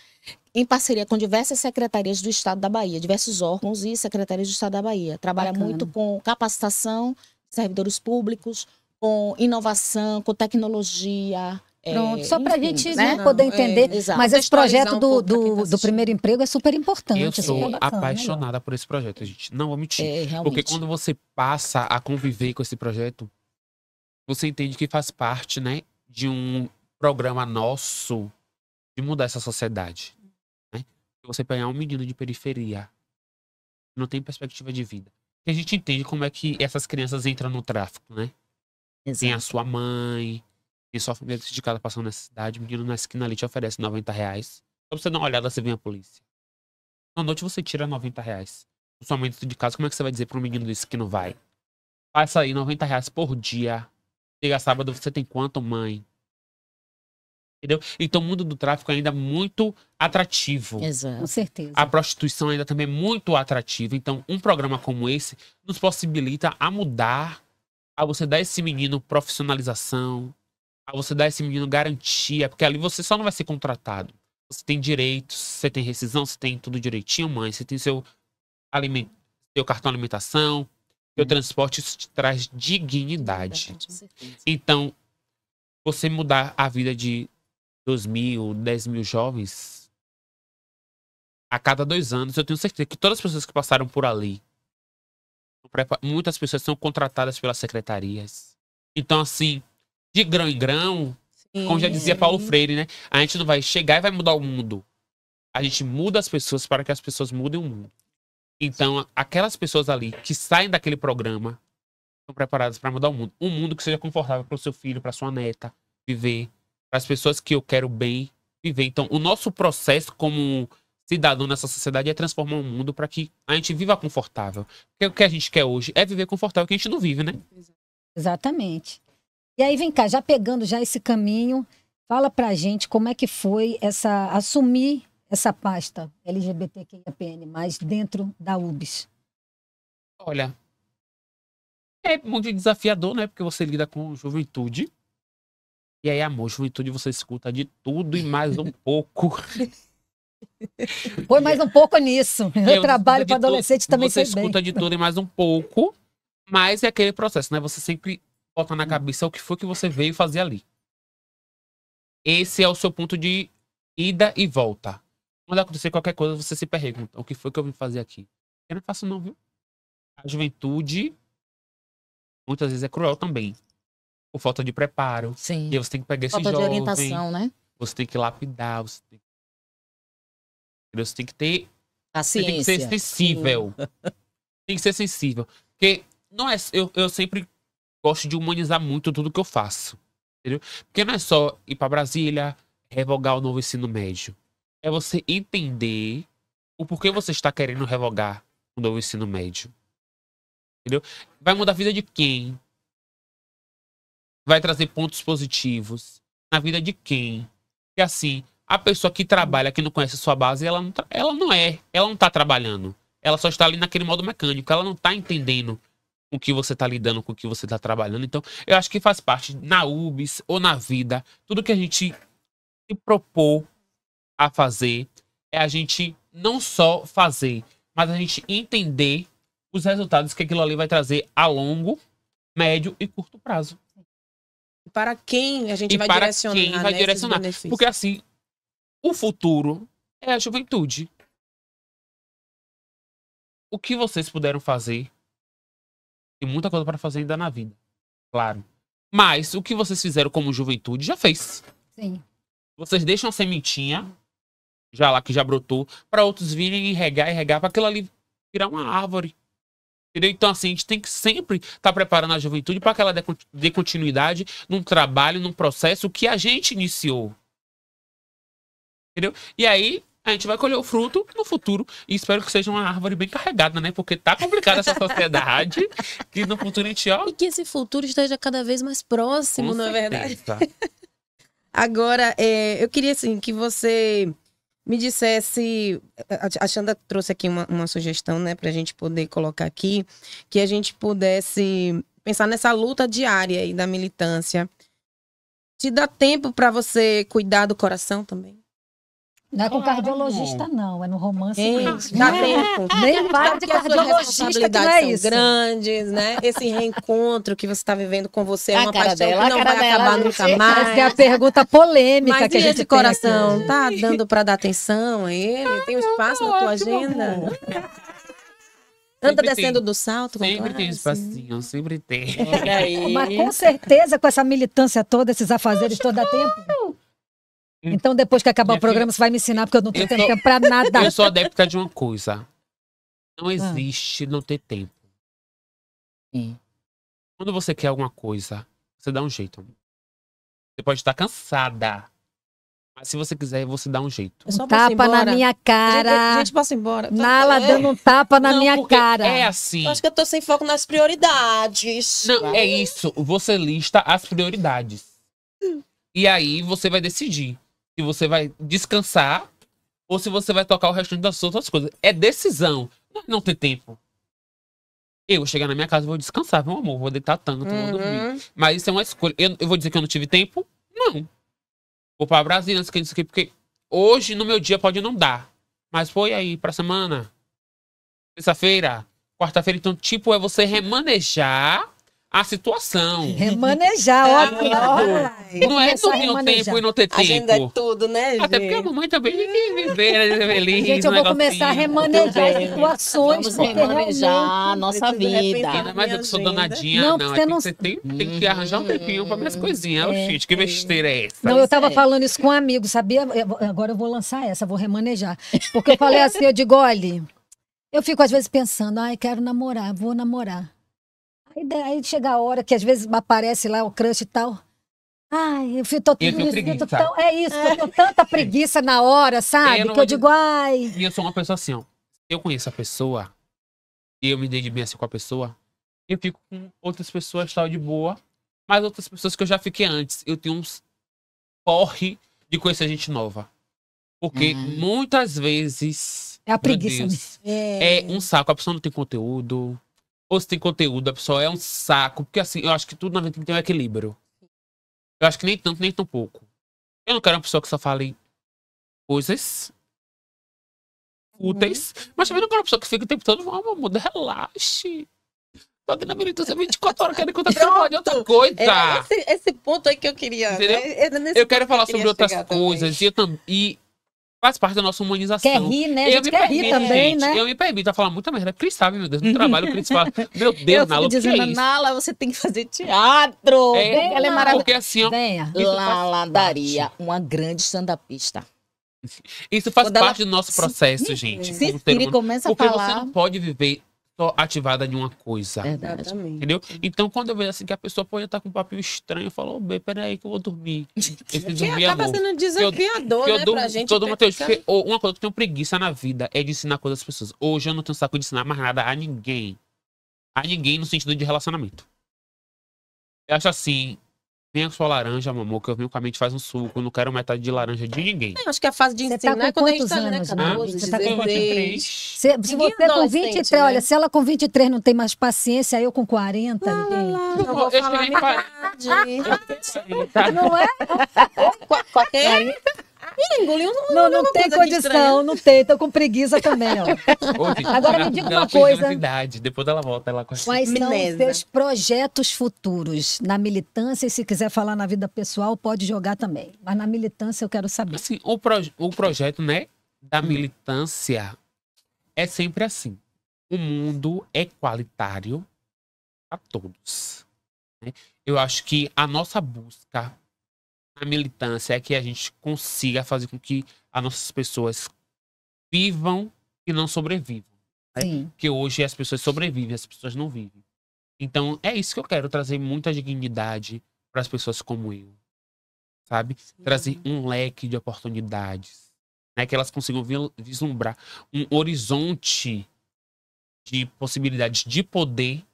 Speaker 4: em parceria com diversas secretarias do Estado da Bahia, diversos órgãos e secretarias do Estado da Bahia. Trabalha Bacana. muito com capacitação de servidores públicos, com inovação, com tecnologia,
Speaker 1: é, Pronto, é, só para a gente né? não, poder é, entender. É, mas esse projeto
Speaker 2: do, do, tá do, primeiro emprego é super importante. Eu assim, é sou é apaixonada
Speaker 5: por esse projeto, gente. Não vou mentir. porque quando você passa a conviver com esse projeto, você entende que faz parte né, de um programa nosso de mudar essa sociedade você pegar um menino de periferia, não tem perspectiva de vida. E a gente entende como é que essas crianças entram no tráfico, né? Exato. Tem a sua mãe, tem sua família dedicada passando nessa cidade, o menino na esquina ali te oferece 90 reais. Só você não uma olhada, você vem a polícia. Na noite você tira 90 reais. O seu mãe de casa, como é que você vai dizer para um menino desse que não vai? Passa aí 90 reais por dia. Chega sábado, você tem quanto, mãe? Entendeu? Então o mundo do tráfico é ainda é muito atrativo. Exato. Com certeza. A prostituição ainda também é muito atrativa. Então, um programa como esse nos possibilita a mudar, a você dar esse menino profissionalização, a você dar esse menino garantia, porque ali você só não vai ser contratado. Você tem direitos, você tem rescisão, você tem tudo direitinho, mãe. Você tem seu, aliment... seu cartão alimentação, seu uhum. transporte, isso te traz dignidade. Então, você mudar a vida de 2 mil, 10 mil jovens a cada dois anos, eu tenho certeza que todas as pessoas que passaram por ali, muitas pessoas são contratadas pelas secretarias. Então, assim, de grão em grão,
Speaker 1: Sim. como já dizia Paulo Freire,
Speaker 5: né? A gente não vai chegar e vai mudar o mundo. A gente muda as pessoas para que as pessoas mudem o mundo. Então, aquelas pessoas ali que saem daquele programa estão preparadas para mudar o mundo. Um mundo que seja confortável para o seu filho, para sua neta viver para as pessoas que eu quero bem viver. Então, o nosso processo como cidadão nessa sociedade é transformar o mundo para que a gente viva confortável. Porque o que a gente quer hoje é viver confortável, que a gente não vive, né?
Speaker 2: Exatamente. E aí, vem cá, já pegando já esse caminho, fala para a gente como é que foi essa assumir essa pasta LGBTQIAPN, mais dentro da UBS.
Speaker 5: Olha, é muito desafiador, né? Porque você lida com juventude, e aí, amor, juventude, você escuta de tudo e mais um pouco. Foi mais um
Speaker 2: pouco nisso. Eu, eu trabalho para adolescente tudo, também Você escuta bem. de tudo
Speaker 5: e mais um pouco, mas é aquele processo, né? Você sempre bota na cabeça o que foi que você veio fazer ali. Esse é o seu ponto de ida e volta. Quando acontecer qualquer coisa, você se pergunta: o que foi que eu vim fazer aqui? Eu não faço, não, viu? A juventude muitas vezes é cruel também por falta de preparo. Sim. E você tem que pegar esse falta jovem. Falta de orientação, né? Você tem que lapidar, você tem que, você tem que ter... A você tem que ser sensível. Tem que ser sensível. Porque não é, eu, eu sempre gosto de humanizar muito tudo que eu faço. Entendeu? Porque não é só ir para Brasília, revogar o novo ensino médio. É você entender o porquê você está querendo revogar o novo ensino médio. Entendeu? Vai mudar a vida de quem? vai trazer pontos positivos na vida de quem? E assim, a pessoa que trabalha, que não conhece a sua base, ela não, ela não é, ela não tá trabalhando. Ela só está ali naquele modo mecânico, ela não tá entendendo com o que você tá lidando, com o que você tá trabalhando. Então, eu acho que faz parte na UBS ou na vida, tudo que a gente se propor a fazer é a gente não só fazer, mas a gente entender os resultados que aquilo ali vai trazer a longo, médio e curto prazo
Speaker 3: para quem a gente e vai para direcionar. Quem
Speaker 5: vai né, direcionar. Porque assim, o futuro é a juventude. O que vocês puderam fazer? Tem muita coisa para fazer ainda na vida. Claro. Mas o que vocês fizeram como juventude já fez. Sim. Vocês deixam a sementinha, já lá que já brotou, para outros virem e regar e regar, para aquilo ali virar uma árvore. Entendeu? Então, assim, a gente tem que sempre estar tá preparando a juventude para que ela dê continuidade num trabalho, num processo que a gente iniciou. Entendeu? E aí, a gente vai colher o fruto no futuro. E espero que seja uma árvore bem carregada, né? Porque tá complicada essa sociedade. que no futuro a gente, ó...
Speaker 3: E que esse futuro esteja cada vez mais próximo, Com na é certeza. verdade. Agora, é, eu queria, assim, que você me dissesse. A Xanda trouxe aqui uma, uma sugestão, né, para a gente poder colocar aqui, que a gente pudesse pensar nessa luta diária aí da militância. Te dá tempo para você cuidar do coração também?
Speaker 2: Não é com claro, cardiologista, não. não. É no romance Ei, mesmo. Tá Nem para de cardiologista que não é isso. grandes,
Speaker 3: né? Esse reencontro que você está vivendo com você é uma paixão dela, que não vai dela, acabar nunca mais. Essa é a pergunta polêmica Mas que a gente de coração, tem tá dando para dar atenção a ele? Ah, tem um espaço não, na tua agenda? Anda sempre descendo tem. do salto?
Speaker 2: Sempre claro,
Speaker 5: tem assim. espacinho, assim. sempre tem. Mas com
Speaker 2: certeza, com essa militância toda, esses afazeres todo a tempo Hum. Então, depois que acabar o programa, filha, você vai me ensinar, porque eu não tenho eu sou, tempo pra nada. Eu sou
Speaker 5: adepta de uma coisa. Não ah. existe ah. não ter tempo. Sim. Quando você quer alguma coisa, você dá um jeito. Você pode estar cansada. Mas se você quiser, você dá um jeito. É
Speaker 1: um tapa na minha cara. Gente, gente passa
Speaker 3: embora? Tô... Tá Nala dando um tapa
Speaker 5: na não, minha cara. É assim. Eu acho que eu tô sem foco nas prioridades. Não, é isso. Você lista as prioridades. E aí você vai decidir se você vai descansar ou se você vai tocar o restante das outras coisas. É decisão. Não, não ter tempo. Eu vou chegar na minha casa e vou descansar, meu amor. Vou deitar tanto, uhum. vou dormir. Mas isso é uma escolha. Eu, eu, vou dizer que eu não tive tempo? Não. Vou pra Brasília, antes que isso aqui, porque hoje no meu dia pode não dar. Mas foi aí, pra semana. Terça-feira, quarta-feira. Então, tipo, é você remanejar a situação.
Speaker 2: Remanejar, é, ó. Não é sumir o tempo e não ter tempo. Agenda é tudo, né, gente? Até
Speaker 5: porque a mamãe também tem que viver, é né, feliz. Gente, eu vou começar
Speaker 4: a
Speaker 2: remanejar as situações. Vamos remanejar a nossa vida.
Speaker 5: mais eu sou danadinha, não. não, é não... Você tem, tem que hum. arranjar um tempinho para minhas coisinhas. É, gente, que besteira é essa? Não, eu estava é. falando
Speaker 2: isso com um amigo, sabia? Agora eu vou lançar essa, vou remanejar. Porque eu falei assim, eu digo, olha, eu fico às vezes pensando, ai, quero namorar, vou namorar. Aí daí chega a hora que às vezes aparece lá o crush e tal. Ai, eu fico, tão eu isso, preguiça. Eu tô tão, é isso, eu tô tanta é. preguiça na hora, sabe? Eu que eu digo,
Speaker 5: ai. E eu sou uma pessoa assim, ó. Eu conheço a pessoa, e eu me dei de bem assim com a pessoa, eu fico com outras pessoas tal de boa, mas outras pessoas que eu já fiquei antes. Eu tenho uns porre de conhecer gente nova. Porque uhum. muitas vezes. É a preguiça. Né? Deus, é. é um saco, a pessoa não tem conteúdo ou se tem conteúdo, a pessoa é um saco. Porque assim, eu acho que tudo na vida tem que ter um equilíbrio. Eu acho que nem tanto, nem tão pouco. Eu não quero uma pessoa que só fale coisas úteis, uhum. mas também não quero uma pessoa que fica o tempo todo, vamos, amor, relaxe. Tô aqui na militância 24 horas, querendo encontrar trabalho de outra coisa. É, esse, esse, ponto aí que eu queria. Né? eu quero falar sobre outras coisas. E eu, e faz parte da nossa humanização. Quer rir, né? A eu me quer permito, rir também, gente, né? Eu me permito a falar muita merda. Cris sabe, meu Deus, no trabalho, o Cris fala, meu Deus, Nala, o que dizendo, é isso? Nala,
Speaker 4: você tem que fazer teatro. É, ela é maravilhosa. Porque assim,
Speaker 5: ó... Lala
Speaker 4: daria uma grande stand-upista.
Speaker 5: Isso faz Quando parte ela... do nosso processo, se, gente. Se, se começa a falar... você não pode viver só ativada em uma coisa. Verdade. Exatamente. Entendeu? Então, quando eu vejo assim que a pessoa pode estar tá com um papinho estranho, eu falo, oh, bem, peraí que eu vou dormir. Esse é que dormir acaba amor. sendo
Speaker 3: desafiador, eu, né, eu pra gente. Todo Mateus, porque,
Speaker 5: oh, uma coisa que eu tenho preguiça na vida é de ensinar coisas às pessoas. Hoje eu não tenho saco de ensinar mais nada a ninguém. A ninguém no sentido de relacionamento. Eu acho assim, Venha a sua laranja, que Eu venho com a mente, faz um suco. Eu não quero metade de laranja de ninguém. Eu
Speaker 3: acho que a fase de tá ensino, tá né? É quando a gente tá, né? 14, você tá com 23. Se, se você tá com
Speaker 2: 23, é sente, olha, né? se ela com 23 não tem mais paciência, eu com 40.
Speaker 1: ninguém. lá, lá. Eu vou eu falar a verdade. Não é?
Speaker 2: Qualquer. É? engoliu um. Não, não, tem condição, não tem. Tô com preguiça também, ó. Agora me diga uma coisa.
Speaker 5: depois ela volta, ela continua. Quais são os seus
Speaker 2: projetos futuros na militância? E se quiser falar na vida pessoal, pode jogar também. Mas
Speaker 5: na militância eu quero saber. Assim, o, o projeto, né, da militância é sempre assim. O mundo é qualitário a todos. Né? Eu acho que a nossa busca a militância é que a gente consiga fazer com que as nossas pessoas vivam e não sobrevivam. Né? Sim. Que hoje as pessoas sobrevivem, as pessoas não vivem. Então é isso que eu quero trazer muita dignidade para as pessoas como eu, sabe? Sim. Trazer um leque de oportunidades, né? Que elas consigam vislumbrar um horizonte de possibilidades de poder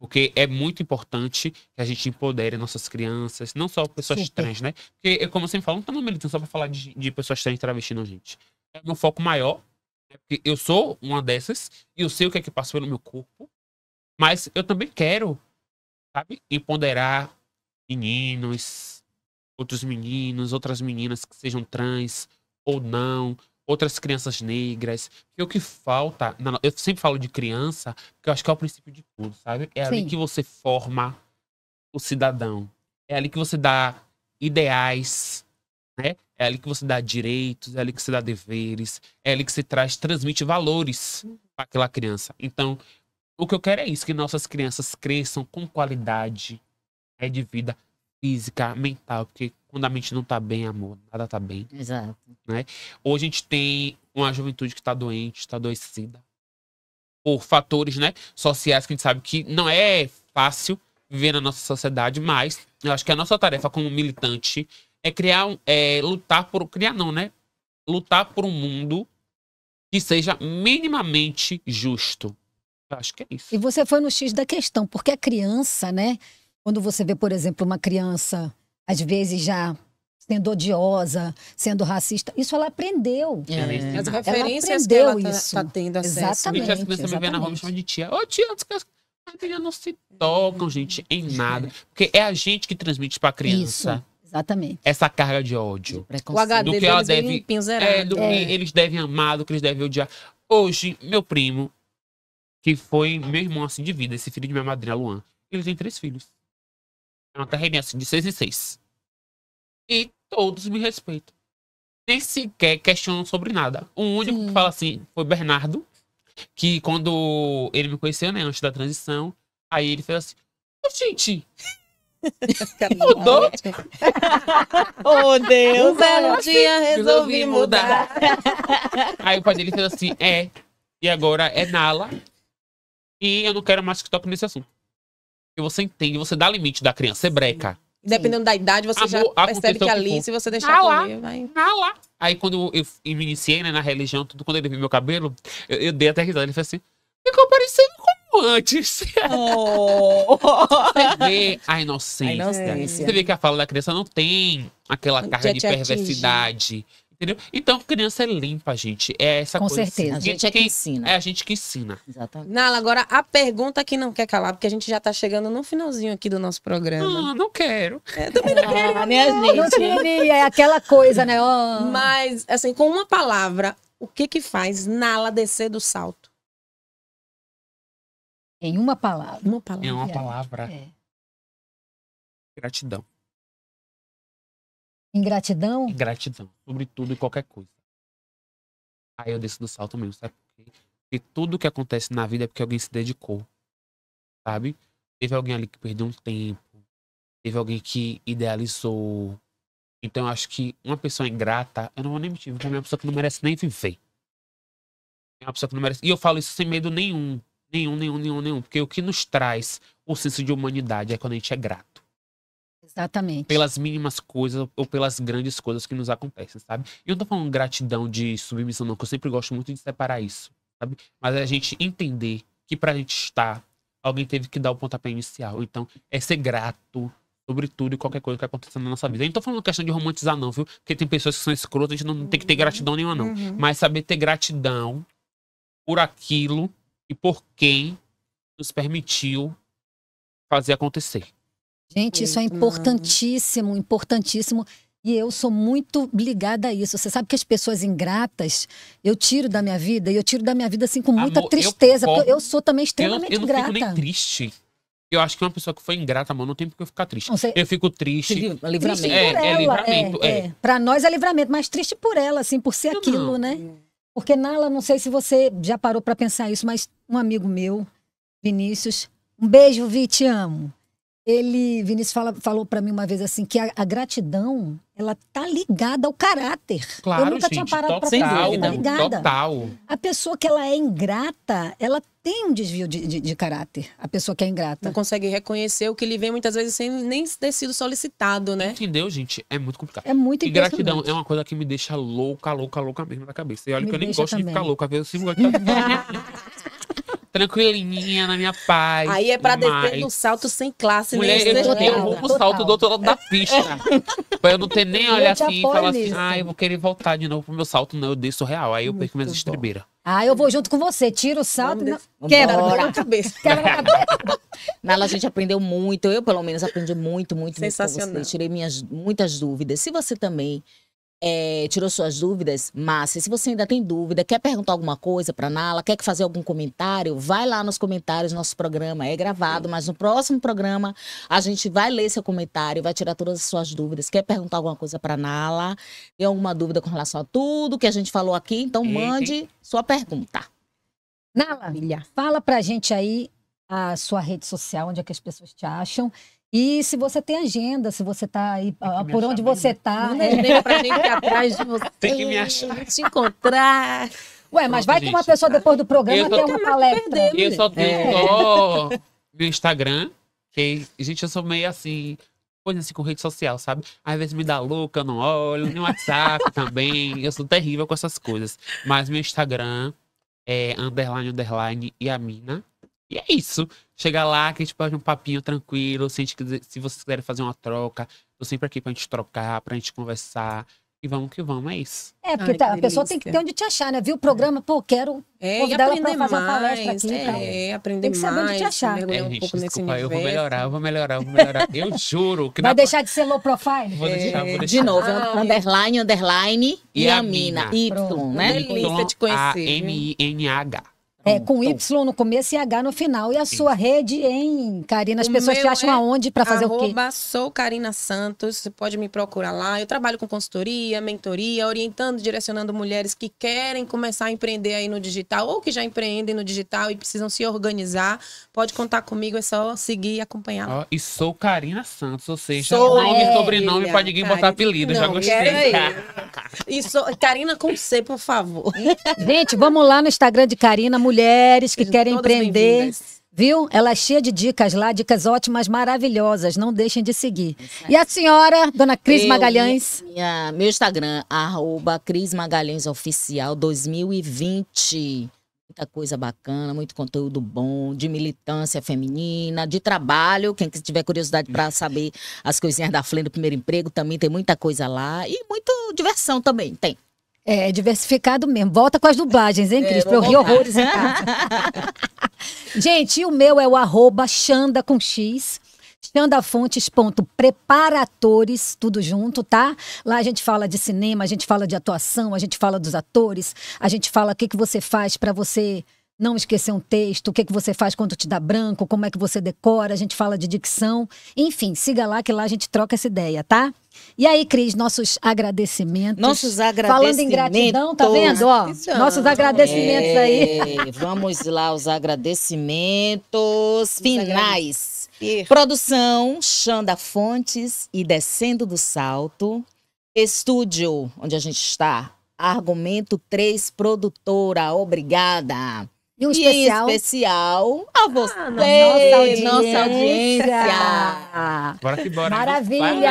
Speaker 5: porque é muito importante que a gente empodere nossas crianças, não só pessoas trans, né? Porque, como eu sempre falo, não tá no militante só pra falar de, de pessoas trans travestindo, travesti, não, gente. É meu foco maior, né? porque eu sou uma dessas, e eu sei o que é que passa pelo meu corpo, mas eu também quero, sabe, empoderar meninos, outros meninos, outras meninas que sejam trans ou não, outras crianças negras. Porque é o que falta, eu sempre falo de criança, porque eu acho que é o princípio de tudo, sabe? É Sim. ali que você forma o cidadão. É ali que você dá ideais, né? É ali que você dá direitos, é ali que você dá deveres, é ali que você traz, transmite valores para aquela criança. Então, o que eu quero é isso, que nossas crianças cresçam com qualidade né, de vida, física, mental, porque quando a mente não tá bem, amor, nada tá bem. Exato. Né? Ou a gente tem uma juventude que tá doente, tá adoecida. Por fatores, né, sociais que a gente sabe que não é fácil viver na nossa sociedade, mas eu acho que a nossa tarefa como militante é criar, é lutar por, criar não, né? Lutar por um mundo que seja minimamente justo. Eu acho que é isso.
Speaker 2: E você foi no X da questão, porque a criança, né? Quando você vê, por exemplo, uma criança, às vezes já sendo odiosa, sendo racista, isso ela aprendeu. É. As referências ela aprendeu que ela está tá tendo
Speaker 5: acesso. Né? Exatamente. Gente, as crianças me na rua me chama de tia. Ô oh, tia, as crianças não se tocam, gente, em uhum. nada. Porque é a gente que transmite para a criança. Isso. Exatamente. Essa carga de ódio. O HD do que ela deve, É, do que é. eles devem amar, do que eles devem odiar. Hoje, meu primo, que foi meu irmão assim de vida, esse filho de minha madrinha, Luan, ele tem três filhos uma um é assim de 6 e 6. E todos me respeitam. Nem sequer questionam sobre nada. O único Sim. que fala assim foi Bernardo, que quando ele me conheceu, né, antes da transição, aí ele fez assim: oh, gente, Mudou? Né? oh, Deus! Um belo dia resolvi mudar. Aí o pai dele fez assim: é, e agora é Nala. E eu não quero mais que toque nesse assunto. Porque você entende, você dá limite da criança, você é breca.
Speaker 3: Dependendo da idade, você já percebe que então, ali, tipo, se
Speaker 5: você tá deixar ah, comer, vai... Ah, lá. Aí quando eu, eu me iniciei né, na religião, tudo, quando ele viu meu cabelo, eu, eu dei até risada. Ele falou assim, ficou parecendo como antes. Oh. você vê a inocência. a inocência. Você vê que a fala da criança não tem aquela carga de perversidade. Atingir. Entendeu? Então, criança é limpa, gente. É essa Com coisa. Com certeza. Assim. A gente, é que ensina. É a gente que ensina. Exatamente.
Speaker 3: Nala, agora a pergunta que não quer calar, porque a gente já tá chegando no finalzinho aqui do nosso programa. Não,
Speaker 5: ah, não quero. É, também não ah, quero. Minha gente. Não É
Speaker 3: aquela coisa, né? Oh. Mas, assim, com uma palavra, o que que faz Nala
Speaker 1: descer do salto? Em uma palavra. Uma palavra. Em uma palavra. É. Gratidão.
Speaker 5: Ingratidão? Ingratidão, sobre tudo e qualquer coisa. Aí eu desço do salto mesmo, sabe por quê? Porque tudo que acontece na vida é porque alguém se dedicou, sabe? Teve alguém ali que perdeu um tempo, teve alguém que idealizou. Então eu acho que uma pessoa ingrata, eu não vou nem mentir, pra é uma pessoa que não merece nem viver. É uma pessoa que não merece. E eu falo isso sem medo nenhum. Nenhum, nenhum, nenhum, nenhum. Porque o que nos traz o senso de humanidade é quando a gente é grato.
Speaker 2: Exatamente. Pelas
Speaker 5: mínimas coisas ou pelas grandes coisas que nos acontecem, sabe? E eu não tô falando gratidão de submissão, não, que eu sempre gosto muito de separar isso, sabe? Mas é a gente entender que pra gente estar, alguém teve que dar o pontapé inicial. Então, é ser grato sobre tudo e qualquer coisa que aconteça na nossa vida. Eu não tô falando questão de romantizar, não, viu? Porque tem pessoas que são escrotas, a gente não uhum. tem que ter uhum. gratidão nenhuma, não. Uhum. Mas saber ter gratidão por aquilo e por quem nos permitiu fazer acontecer.
Speaker 2: Gente, isso é uhum. importantíssimo, importantíssimo. E eu sou muito ligada a isso. Você sabe que as pessoas ingratas, eu tiro da minha vida, e eu tiro da minha vida assim com muita Amor, tristeza, eu, porque eu sou também extremamente eu não, eu não grata. Fico nem
Speaker 5: triste. Eu acho que uma pessoa que foi ingrata, mano, não tem porque eu ficar triste. Você, eu fico triste. Livramento. Triste é, é por é, ela. é livramento. É, é. é.
Speaker 2: Pra nós é livramento, mas triste por ela, assim, por ser aquilo, não. né? Porque, Nala, não sei se você já parou para pensar isso, mas um amigo meu, Vinícius, um beijo, Vi, te amo. Ele, Vinícius fala, falou para mim uma vez assim que a, a, gratidão ela tá ligada ao caráter. Claro, Eu nunca gente, tinha parado para pensar. Total. tá ligada. Total. A pessoa
Speaker 3: que ela é ingrata, ela tem um desvio de, de, de, caráter. A pessoa que é ingrata não consegue reconhecer o que lhe vem muitas vezes sem nem ter sido solicitado,
Speaker 5: né? Entendeu, gente? É muito complicado. É
Speaker 3: muito E gratidão
Speaker 5: é uma coisa que me deixa louca, louca, louca mesmo na cabeça. E olha me que eu nem gosto também. de ficar louca, às vezes eu de aqui. tranquilinha, na minha paz. Aí é pra descer no
Speaker 3: salto sem classe, Mulher, eu, total, eu vou pro salto
Speaker 5: do outro lado da pista. pra eu não ter nem olhar assim e falar nisso. assim, ah, eu vou querer voltar de novo pro meu salto. Não, eu desço real. Aí eu perco minhas estribeiras.
Speaker 3: Ah,
Speaker 2: eu vou junto com você, tiro o salto. Vamos
Speaker 1: não... Quebra na cabeça. Quebra na cabeça.
Speaker 2: Nala, a gente
Speaker 4: aprendeu muito. Eu, pelo menos, aprendi muito, muito, muito Sensacional. Tirei minhas, muitas dúvidas. Se você também é, tirou suas dúvidas, Márcia. Se você ainda tem dúvida, quer perguntar alguma coisa para Nala, quer fazer algum comentário, vai lá nos comentários. Nosso programa é gravado, mas no próximo programa a gente vai ler seu comentário, vai tirar todas as suas dúvidas. Quer perguntar alguma coisa para Nala? Tem alguma dúvida com relação a tudo que a gente falou aqui? Então mande sua pergunta.
Speaker 2: Nala, Maravilha. fala pra gente aí a sua rede social, onde é que as pessoas te acham e se você tem agenda, se você está aí, ah, por onde você está. É. Pra gente atrás de você. Tem que me
Speaker 5: achar.
Speaker 1: Te
Speaker 2: encontrar. Ué, mas Pronto, vai gente. uma pessoa depois do programa tem uma palestra. Perder, eu só tenho
Speaker 5: é. meu Instagram, que, gente, eu sou meio assim, coisa assim com rede social, sabe? Às vezes me dá louca, eu não olho, nem WhatsApp também. Eu sou terrível com essas coisas. Mas meu Instagram é underline, underline e a mina. E é isso. Chega lá, que a gente pode um papinho tranquilo. Se, quiser, se vocês quiserem fazer uma troca, tô sempre aqui pra gente trocar, pra gente conversar. E vamos que vamos, é isso. É, porque Ai, tá, a pessoa tem que ter
Speaker 2: onde te achar, né? Viu o programa, pô, quero é, convidar ela pra fazer mais, uma palestra aqui. É, então. é, aprender tem que saber mais, onde te achar. É,
Speaker 5: um gente, pouco desculpa, eu vou melhorar, eu vou melhorar, eu vou melhorar. eu juro que Vai na... deixar
Speaker 2: de ser low profile? Vou deixar, vou é, deixar. De novo, é ah, underline, underline e, e a mina. mina. Y, né? Pronto. né? Delícia te
Speaker 5: conhecer. A-M-I-N-H.
Speaker 2: É, então, com então Y no começo e H no final. E a sim. sua rede, hein, Karina? As o pessoas te acham é aonde para fazer o quê?
Speaker 3: Sou Karina Santos, você pode me procurar lá. Eu trabalho com consultoria, mentoria, orientando, direcionando mulheres que querem começar a empreender aí no digital ou que já empreendem no digital e precisam se organizar. Pode contar comigo, é só seguir e acompanhar.
Speaker 5: Ó, e sou Karina Santos, ou seja, sou nome, é, sobrenome, é, pode ninguém Karina... botar apelido, Não, já gostei.
Speaker 3: e sou Karina com C, por favor. Gente, vamos lá no
Speaker 2: Instagram de Karina, mulheres que Sejam querem empreender. Viu? Ela é cheia de dicas lá, dicas ótimas, maravilhosas. Não deixem de seguir. É e a senhora, dona Cris eu, Magalhães?
Speaker 4: Minha, meu Instagram, arroba Cris Magalhães Oficial 2020 muita coisa bacana, muito conteúdo bom, de militância feminina, de trabalho. Quem tiver curiosidade para saber as coisinhas da Flê do primeiro emprego, também tem muita coisa lá. E muita diversão também, tem.
Speaker 2: É, é, diversificado mesmo. Volta com as dublagens, hein, é, Cris? É, pra eu rir horrores em casa. Gente, o meu é o arroba Xanda com X xandafontes.preparatores, tudo junto, tá? Lá a gente fala de cinema, a gente fala de atuação, a gente fala dos atores, a gente fala o que, que você faz para você não esquecer um texto, o que, que você faz quando te dá branco, como é que você decora, a gente fala de dicção. Enfim, siga lá que lá a gente troca essa ideia, tá? E aí, Cris, nossos agradecimentos. Nossos agradecimentos. Falando em gratidão, tá vendo? Ó, nossos agradecimentos aí.
Speaker 4: É, vamos lá, os agradecimentos finais. Produção, Xanda Fontes e Descendo do Salto. Estúdio, onde a gente está. Argumento 3 Produtora, obrigada.
Speaker 5: E um especial, e
Speaker 4: especial a ah, você, ah, nossa, audiência. nossa
Speaker 5: audiência. Bora que bora. Maravilha.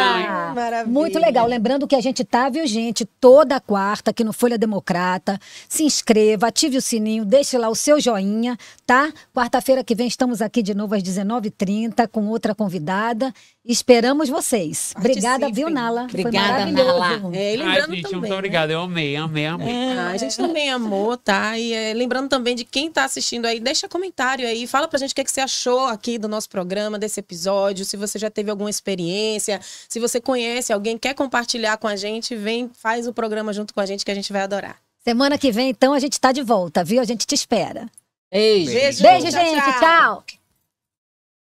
Speaker 5: Maravilha. Muito
Speaker 2: legal. Lembrando que a gente tá, viu, gente, toda quarta aqui no Folha Democrata. Se inscreva, ative o sininho, deixe lá o seu joinha, tá? Quarta-feira que vem estamos aqui de novo às 19h30 com outra convidada. Esperamos vocês. Participem. Obrigada, viu, Nala? Obrigada, Nala.
Speaker 5: É, Ai, gente, também, muito né? obrigada. Eu amei, amei, amei. É,
Speaker 3: ah. a gente também amou, tá? E é, lembrando também de quem tá assistindo aí, deixa comentário aí, fala pra gente o que, é que você achou aqui do nosso programa, desse episódio, se você já teve alguma experiência, se você conhece alguém, quer compartilhar com a gente, vem, faz o programa junto com a gente que a gente vai adorar.
Speaker 2: Semana que vem, então, a gente tá de volta, viu? A gente te espera. Beijo. Beijo, Beijo gente. tchau.
Speaker 3: tchau. tchau.